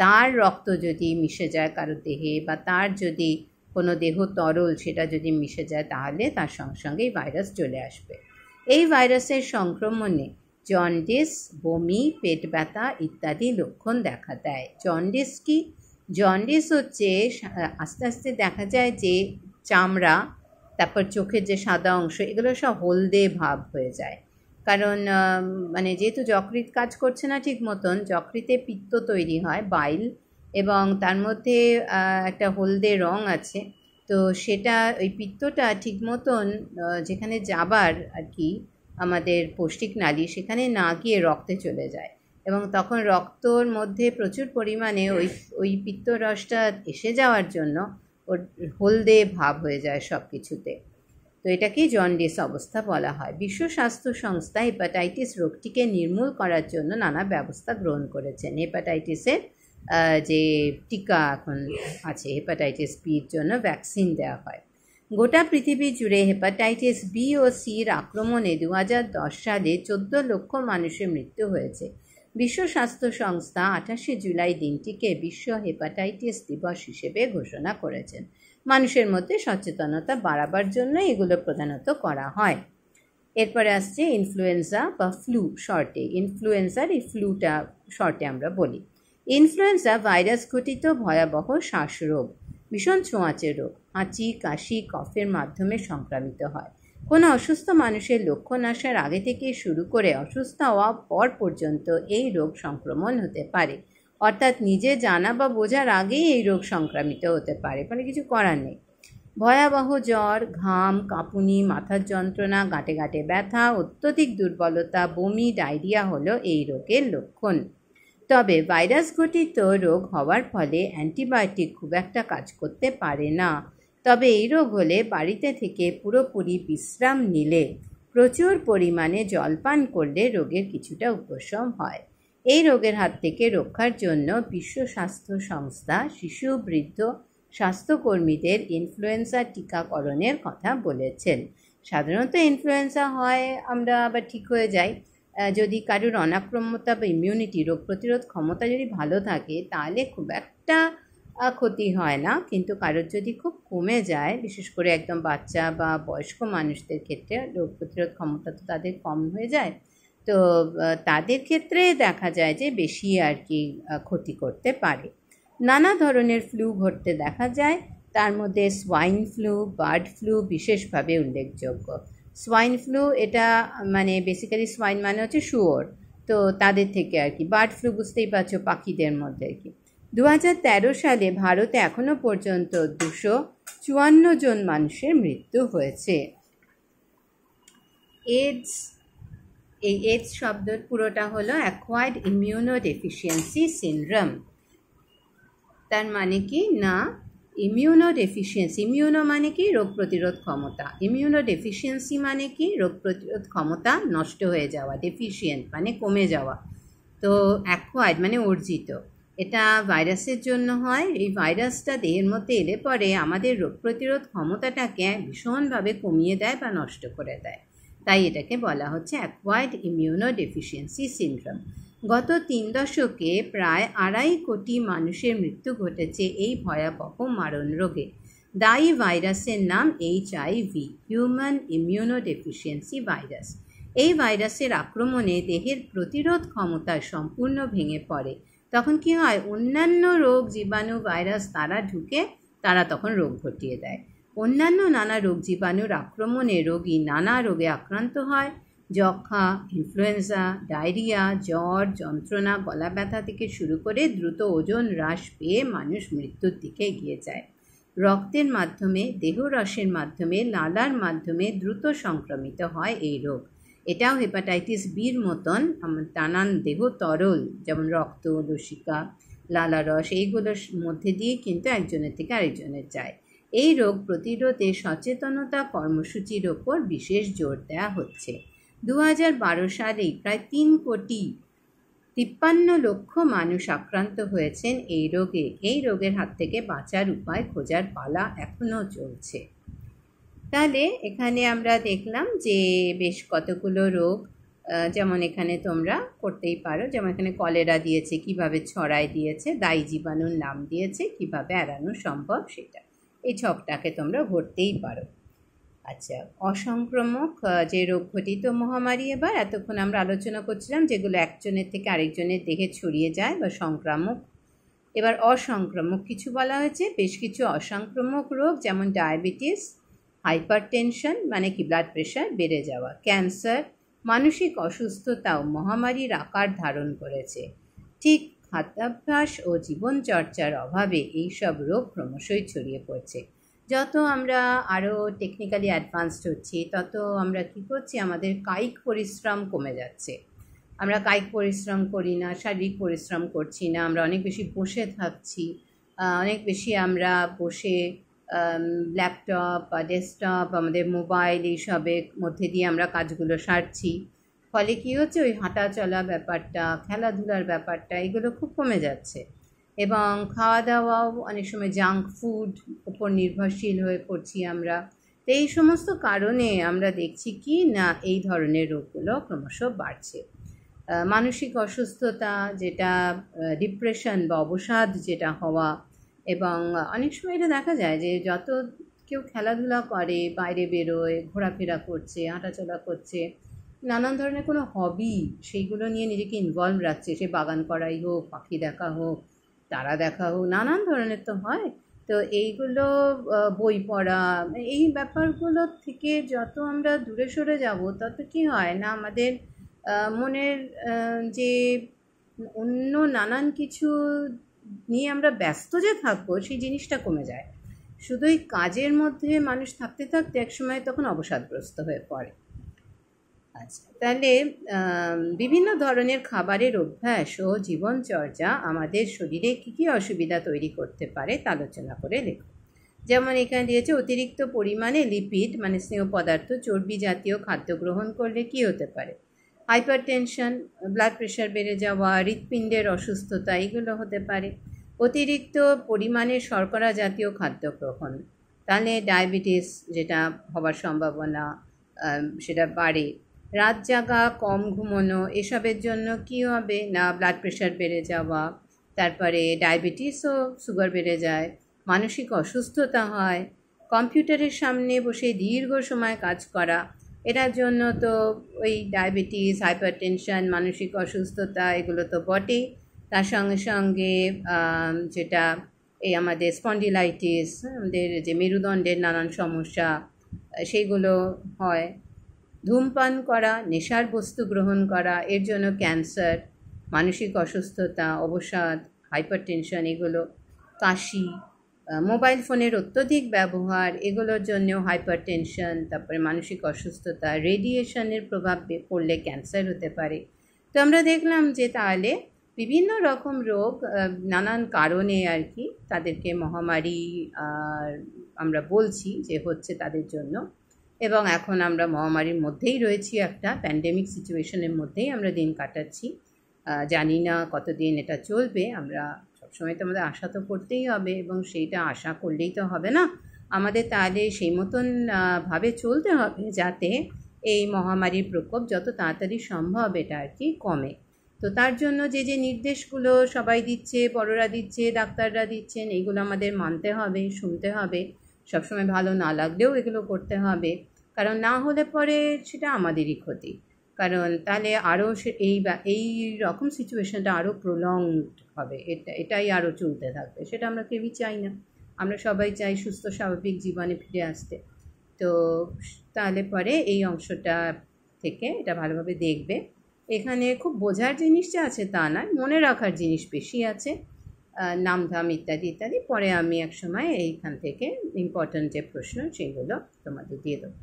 তার রক্ত যদি মিশে যায় কারো দেহে বা তার যদি কোনো দেহ তরল সেটা যদি মিশে যায় তাহলে তার সঙ্গে সঙ্গেই ভাইরাস চলে আসবে এই ভাইরাসের সংক্রমণে জন্ডিস বমি পেট ব্যথা ইত্যাদি লক্ষণ দেখা দেয় জন্ডিস কি জন্ডিস হচ্ছে আস্তে আস্তে দেখা যায় যে চামড়া তারপর চোখের যে সাদা অংশ এগুলো সব হলদে ভাব হয়ে যায় কারণ মানে যেহেতু যকৃত কাজ করছে না ঠিক মতন যকৃতে পিত্ত তৈরি হয় বাইল এবং তার মধ্যে একটা হলদে রং আছে তো সেটা ওই পিত্তটা ঠিক মতন যেখানে যাবার আর কি আমাদের পৌষ্টিক নালী সেখানে না গিয়ে রক্তে চলে যায় এবং তখন রক্তর মধ্যে প্রচুর পরিমাণে ওই ওই পিত্তরসটা এসে যাওয়ার জন্য ওর হলদে ভাব হয়ে যায় সব কিছুতে তো এটাকেই জন্ডিস অবস্থা বলা হয় বিশ্ব স্বাস্থ্য সংস্থা হেপাটাইটিস রোগটিকে নির্মূল করার জন্য নানা ব্যবস্থা গ্রহণ করেছেন হেপাটাইটিসের যে টিকা এখন আছে হেপাটাইটিস বির জন্য ভ্যাকসিন দেওয়া হয় গোটা পৃথিবী জুড়ে হেপাটাইটিস বি ও সির আক্রমণে দু সালে চোদ্দ লক্ষ মানুষের মৃত্যু হয়েছে বিশ্ব স্বাস্থ্য সংস্থা আঠাশে জুলাই দিনটিকে বিশ্ব হেপাটাইটিস দিবস হিসেবে ঘোষণা করেছেন মানুষের মধ্যে সচেতনতা বাড়াবার জন্য এগুলো প্রধানত করা হয় এরপরে আসছে ইনফ্লুয়েঞ্জা বা ফ্লু শর্টে ইনফ্লুয়েঞ্জার এই ফ্লুটা শর্টে আমরা বলি ইনফ্লুয়েঞ্জা ভাইরাস ঘটিত ভয়াবহ শ্বাসরোগ ভীষণ ছোঁয়াচে রোগ হাঁচি কাশি কফের মাধ্যমে সংক্রামিত হয় কোনো অসুস্থ মানুষের লক্ষণ আসার আগে থেকে শুরু করে অসুস্থ হওয়া পর পর্যন্ত এই রোগ সংক্রমণ হতে পারে অর্থাৎ নিজে জানা বা বোঝার আগেই এই রোগ সংক্রামিত হতে পারে মানে কিছু করার নেই ভয়াবহ জ্বর ঘাম কাঁপুনি মাথার যন্ত্রণা গাঁটে গাঁটে ব্যথা অত্যধিক দুর্বলতা বমি ডায়রিয়া হলো এই রোগের লক্ষণ তবে ভাইরাস ঘটিত রোগ হওয়ার ফলে অ্যান্টিবায়োটিক খুব একটা কাজ করতে পারে না তবে এই রোগ হলে বাড়িতে থেকে পুরোপুরি বিশ্রাম নিলে প্রচুর পরিমাণে জল পান করলে রোগের কিছুটা উপশম হয় এই রোগের হাত থেকে রক্ষার জন্য বিশ্ব স্বাস্থ্য সংস্থা শিশু বৃদ্ধ স্বাস্থ্যকর্মীদের ইনফ্লুয়েঞ্জা টিকাকরণের কথা বলেছেন সাধারণত ইনফ্লুয়েঞ্জা হয় আমরা আবার ঠিক হয়ে যাই যদি কারোর অনাক্রম্যতা বা ইমিউনিটি রোগ প্রতিরোধ ক্ষমতা যদি ভালো থাকে তাহলে খুব একটা ক্ষতি হয় না কিন্তু কারোর যদি খুব কমে যায় বিশেষ করে একদম বাচ্চা বা বয়স্ক মানুষদের ক্ষেত্রে রোগ প্রতিরোধ ক্ষমতা তো তাদের কম হয়ে যায় তো তাদের ক্ষেত্রে দেখা যায় যে বেশি আর কি ক্ষতি করতে পারে নানা ধরনের ফ্লু ঘটতে দেখা যায় তার মধ্যে সোয়াইন ফ্লু বার্ড ফ্লু বিশেষভাবে উল্লেখযোগ্য সোয়াইন ফ্লু এটা মানে বেসিক্যালি সোয়াইন মানে হচ্ছে শুয়োর তো তাদের থেকে আর কি বার্ড ফ্লু বুঝতেই পারছো পাখিদের মধ্যে আর কি দু সালে ভারতে এখনও পর্যন্ত দুশো চুয়ান্ন জন মানুষের মৃত্যু হয়েছে এইডস এই এইডস শব্দের পুরোটা হলো অ্যাকোয়ার্ড ইমিউনো ডেফিসিয়েন্সি সিন্ড্রাম তার মানে কি না ইমিউনো ডেফিসিয়েন্সি ইমিউনো মানে কি রোগ প্রতিরোধ ক্ষমতা ইমিউনো ডেফিসিয়েন্সি মানে কি রোগ প্রতিরোধ ক্ষমতা নষ্ট হয়ে যাওয়া ডেফিসিয়েন্ট মানে কমে যাওয়া তো অ্যাকোয়ার্ড মানে অর্জিত এটা ভাইরাসের জন্য হয় এই ভাইরাসটা দেহের মধ্যে এলে পরে আমাদের রোগ প্রতিরোধ ক্ষমতাটাকে ভীষণভাবে কমিয়ে দেয় বা নষ্ট করে দেয় তাই এটাকে বলা হচ্ছে অ্যাকোয়ার্ড ইমিউনো ডেফিসিয়েন্সি সিন্ড্রোম গত তিন দশকে প্রায় আড়াই কোটি মানুষের মৃত্যু ঘটেছে এই ভয়াবহ মারণ রোগে দায়ী ভাইরাসের নাম H V human immunodeficiency virus এই ভাইরাসের আক্রমণে দেহের প্রতিরোধ ক্ষমতা সম্পূর্ণ ভেঙে পড়ে তখন কি হয় অন্যান্য রোগ জীবাণু ভাইরাস তারা ঢুকে তারা তখন রোগ ঘটিয়ে দেয় অন্যান্য নানা রোগ জীবাণুর আক্রমণে রোগী নানা রোগে আক্রান্ত হয় যক্ষা ইনফ্লুয়েঞ্জা ডায়রিয়া জ্বর যন্ত্রণা গলা ব্যথা থেকে শুরু করে দ্রুত ওজন হ্রাস পেয়ে মানুষ মৃত্যুর দিকে এগিয়ে যায় রক্তের মাধ্যমে দেহরসের মাধ্যমে লালার মাধ্যমে দ্রুত সংক্রমিত হয় এই রোগ এটাও হেপাটাইটিস বির মতন নানান দেহ তরল যেমন রক্ত লসিকা লালারস এইগুলোর মধ্যে দিয়ে কিন্তু একজনের থেকে আরেকজনের যায় এই রোগ প্রতিরোধে সচেতনতা কর্মসূচির ওপর বিশেষ জোর দেওয়া হচ্ছে দু সালে প্রায় তিন কোটি তিপ্পান্ন লক্ষ মানুষ আক্রান্ত হয়েছেন এই রোগে এই রোগের হাত থেকে বাঁচার উপায় খোঁজার পালা এখনও চলছে তাহলে এখানে আমরা দেখলাম যে বেশ কতগুলো রোগ যেমন এখানে তোমরা করতেই পারো যেমন এখানে কলেরা দিয়েছে কিভাবে ছড়াই দিয়েছে দায়ী জীবাণুর নাম দিয়েছে কিভাবে এড়ানো সম্ভব সেটা এই ছকটাকে তোমরা ভরতেই পারো আচ্ছা অসংক্রামক যে রোগ ঘটিত মহামারী এবার এতক্ষণ আমরা আলোচনা করছিলাম যেগুলো একজনের থেকে আরেকজনের দেহে ছড়িয়ে যায় বা সংক্রামক এবার অসংক্রামক কিছু বলা হয়েছে বেশ কিছু অসংক্রামক রোগ যেমন ডায়াবেটিস হাইপার টেনশন মানে কি ব্লাড প্রেশার বেড়ে যাওয়া ক্যান্সার মানসিক অসুস্থতাও মহামারীর আকার ধারণ করেছে ঠিক খাদ্যাভ্যাস ও জীবনচর্চার অভাবে এইসব রোগ ক্রমশই ছড়িয়ে পড়ছে যত আমরা আরও টেকনিক্যালি অ্যাডভান্সড হচ্ছি তত আমরা কী করছি আমাদের কায়িক পরিশ্রম কমে যাচ্ছে আমরা কায়িক পরিশ্রম করি না শারীরিক পরিশ্রম করছি না আমরা অনেক বেশি বসে থাকছি অনেক বেশি আমরা বসে ল্যাপটপ বা ডেস্কটপ আমাদের মোবাইল এইসবের মধ্যে দিয়ে আমরা কাজগুলো সারছি ফলে কী হচ্ছে ওই হাঁটা চলা ব্যাপারটা খেলাধুলার ব্যাপারটা এগুলো খুব কমে যাচ্ছে এবং খাওয়া দাওয়াও অনেক সময় জাঙ্ক ফুড উপর নির্ভরশীল হয়ে পড়ছি আমরা তো এই সমস্ত কারণে আমরা দেখছি কি না এই ধরনের রোগগুলো ক্রমশ বাড়ছে মানসিক অসুস্থতা যেটা ডিপ্রেশন বা অবসাদ যেটা হওয়া এবং অনেক সময় এটা দেখা যায় যে যত কেউ খেলাধুলা করে বাইরে বেরোয় ঘোরাফেরা করছে হাঁটাচলা করছে নানান ধরনের কোনো হবি সেইগুলো নিয়ে নিজেকে ইনভলভ রাখছে সে বাগান করাই হোক পাখি দেখা হোক তারা দেখা হোক নানান ধরনের তো হয় তো এইগুলো বই পড়া এই ব্যাপারগুলো থেকে যত আমরা দূরে সরে যাব তত কি হয় না আমাদের মনের যে অন্য নানান কিছু নিয়ে আমরা ব্যস্ত যে থাকবো সেই জিনিসটা কমে যায় শুধুই কাজের মধ্যে মানুষ থাকতে থাকতে একসময় তখন অবসাদগ্রস্ত হয়ে পড়ে আচ্ছা তাহলে বিভিন্ন ধরনের খাবারের অভ্যাস ও জীবনচর্যা আমাদের শরীরে কী কী অসুবিধা তৈরি করতে পারে তা আলোচনা করে লেখো যেমন এখানে দিয়েছে অতিরিক্ত পরিমাণে লিপিড মানে স্নেহ পদার্থ চর্বি জাতীয় খাদ্য গ্রহণ করলে কি হতে পারে হাইপার টেনশন ব্লাড প্রেশার বেড়ে যাওয়া হৃৎপিণ্ডের অসুস্থতা এগুলো হতে পারে অতিরিক্ত পরিমাণে শর্করা জাতীয় খাদ্য গ্রহণ তাহলে ডায়াবেটিস যেটা হবার সম্ভাবনা সেটা বাড়ে রাত জাগা কম ঘুমনো এসবের জন্য কি হবে না ব্লাড প্রেশার বেড়ে যাওয়া তারপরে ডায়াবেটিসও সুগার বেড়ে যায় মানসিক অসুস্থতা হয় কম্পিউটারের সামনে বসে দীর্ঘ সময় কাজ করা এটার জন্য তো ওই ডায়াবেটিস হাইপার টেনশান মানসিক অসুস্থতা এগুলো তো বটেই তার সঙ্গে সঙ্গে যেটা এই আমাদের স্পন্ডিলাইটিস আমাদের যে মেরুদণ্ডের নানান সমস্যা সেইগুলো হয় ধূমপান করা নেশার বস্তু গ্রহণ করা এর জন্য ক্যান্সার মানসিক অসুস্থতা অবসাদ হাইপার টেনশন এগুলো কাশি মোবাইল ফোনের অত্যধিক ব্যবহার এগুলোর জন্যেও হাইপার টেনশন তারপরে মানসিক অসুস্থতা রেডিয়েশনের প্রভাব পড়লে ক্যান্সার হতে পারে তো আমরা দেখলাম যে তাহলে বিভিন্ন রকম রোগ নানান কারণে আর কি তাদেরকে মহামারী আর আমরা বলছি যে হচ্ছে তাদের জন্য এবং এখন আমরা মহামারীর মধ্যেই রয়েছি একটা প্যান্ডেমিক সিচুয়েশনের মধ্যেই আমরা দিন কাটাচ্ছি জানি না কতদিন এটা চলবে আমরা সবসময় তো আমাদের আশা তো করতেই হবে এবং সেইটা আশা করলেই তো হবে না আমাদের তাহলে সেই মতন ভাবে চলতে হবে যাতে এই মহামারীর প্রকোপ যত তাড়াতাড়ি সম্ভব এটা আর কি কমে তো তার জন্য যে যে নির্দেশগুলো সবাই দিচ্ছে বড়রা দিচ্ছে ডাক্তাররা দিচ্ছেন এইগুলো আমাদের মানতে হবে শুনতে হবে সবসময় ভালো না লাগলেও এগুলো করতে হবে কারণ না হলে পরে সেটা আমাদেরই ক্ষতি কারণ তাহলে আরও সে এই এই রকম সিচুয়েশানটা আরও প্রলং হবে এটা এটাই আরও চলতে থাকবে সেটা আমরা কেউই চাই না আমরা সবাই চাই সুস্থ স্বাভাবিক জীবনে ফিরে আসতে তো তাহলে পরে এই অংশটা থেকে এটা ভালোভাবে দেখবে এখানে খুব বোঝার জিনিস যে আছে তা নয় মনে রাখার জিনিস বেশি আছে নাম ধাম ইত্যাদি ইত্যাদি পরে আমি এক সময় এইখান থেকে ইম্পর্ট্যান্ট যে প্রশ্ন সেগুলো তোমাদের দিয়ে দেবো